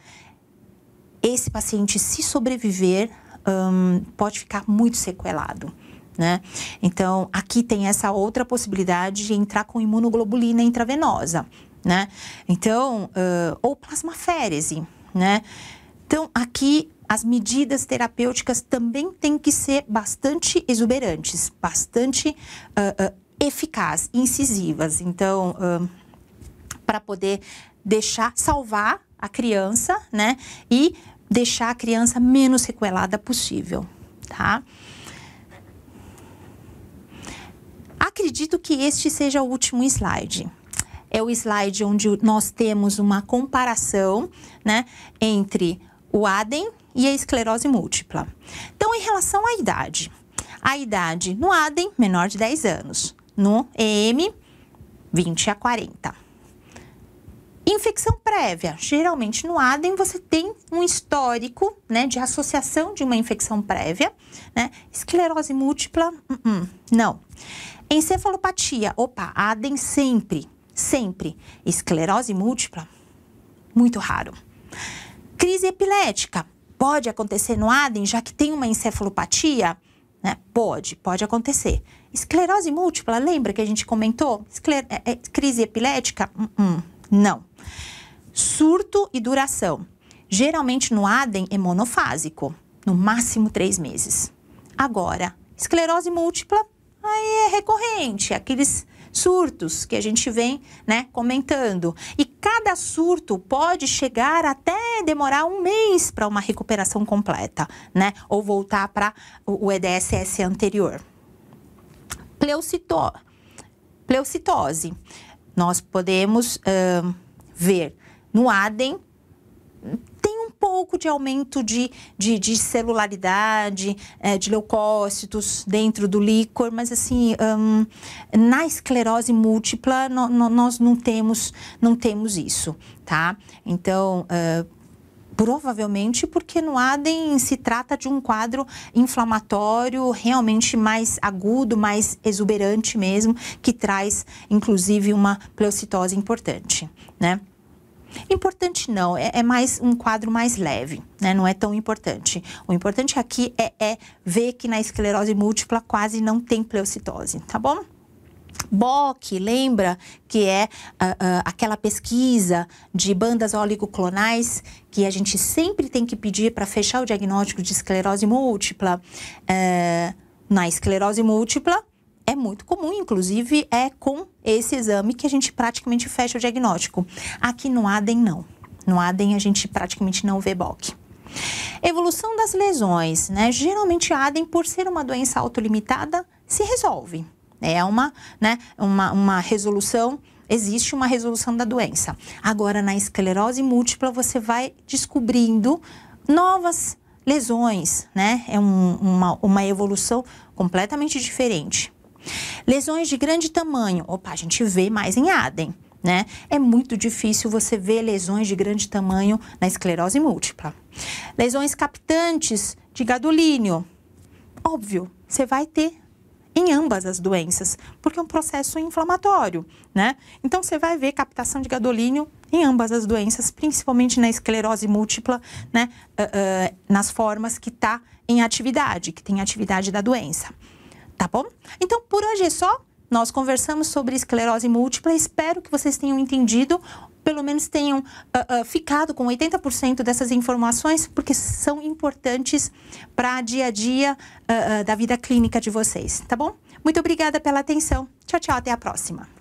esse paciente, se sobreviver, um, pode ficar muito sequelado. Né? Então, aqui tem essa outra possibilidade de entrar com imunoglobulina intravenosa, né? Então, uh, ou plasmaférese, né? Então, aqui as medidas terapêuticas também têm que ser bastante exuberantes, bastante uh, ah, uh eficazes, incisivas. Então, uh, para poder deixar salvar a criança, né? E deixar a criança menos sequelada possível, tá? Acredito que este seja o último slide. É o slide onde nós temos uma comparação, né, entre o ADEM e a esclerose múltipla. Então, em relação à idade, a idade no ADEM menor de 10 anos, no EM 20 a 40. Infecção prévia. Geralmente no ADEM você tem um histórico né, de associação de uma infecção prévia. Né? Esclerose múltipla, uh -uh, não. Encefalopatia. Opa, ADEM sempre, sempre. Esclerose múltipla, muito raro. Crise epilética. Pode acontecer no ADEM, já que tem uma encefalopatia? Né? Pode, pode acontecer. Esclerose múltipla, lembra que a gente comentou? Escler é, é, crise epilética? Uh não. Surto e duração. Geralmente no ADEM é monofásico, no máximo três meses. Agora, esclerose múltipla, aí é recorrente, aqueles surtos que a gente vem, né, comentando. E cada surto pode chegar até demorar um mês para uma recuperação completa, né, ou voltar para o EDSS anterior. Pleucito... Pleucitose. Nós podemos uh, ver no Adem, tem um pouco de aumento de, de, de celularidade, é, de leucócitos dentro do líquor, mas assim, hum, na esclerose múltipla no, no, nós não temos, não temos isso, tá? Então, é, Provavelmente porque no ADEM se trata de um quadro inflamatório realmente mais agudo, mais exuberante mesmo, que traz inclusive uma pleocitose importante, né? Importante não, é, é, mais um quadro mais leve, né? Não é tão importante. O importante aqui é, é ver que na esclerose múltipla quase não tem pleocitose, tá bom? BOC, lembra que é uh, uh, aquela pesquisa de bandas oligoclonais que a gente sempre tem que pedir para fechar o diagnóstico de esclerose múltipla? Uh, na esclerose múltipla, é muito comum, inclusive é com esse exame que a gente praticamente fecha o diagnóstico. Aqui no ADEM, não. No ADEM, a gente praticamente não vê BOC. Evolução das lesões, né? Geralmente ADEM, por ser uma doença autolimitada, se resolve. É uma, né, uma, uma resolução, existe uma resolução da doença. Agora, na esclerose múltipla, você vai descobrindo novas lesões, né? É um, uma, uma evolução completamente diferente. Lesões de grande tamanho, opa, a gente vê mais em Aden. Né? É muito difícil você ver lesões de grande tamanho na esclerose múltipla. Lesões captantes de gadolínio. Óbvio, você vai ter em ambas as doenças, porque é um processo inflamatório, né? Então você vai ver captação de gadolínio em ambas as doenças, principalmente na esclerose múltipla, né? Uh, uh, nas formas que está em atividade, que tem atividade da doença tá bom? Então por hoje é só. Nós conversamos sobre esclerose múltipla. Espero que vocês tenham entendido, pelo menos tenham uh, uh, ficado com 80% dessas informações, porque são importantes para o dia a dia uh, da vida clínica de vocês, tá bom? Muito obrigada pela atenção. Tchau, tchau. Até a próxima.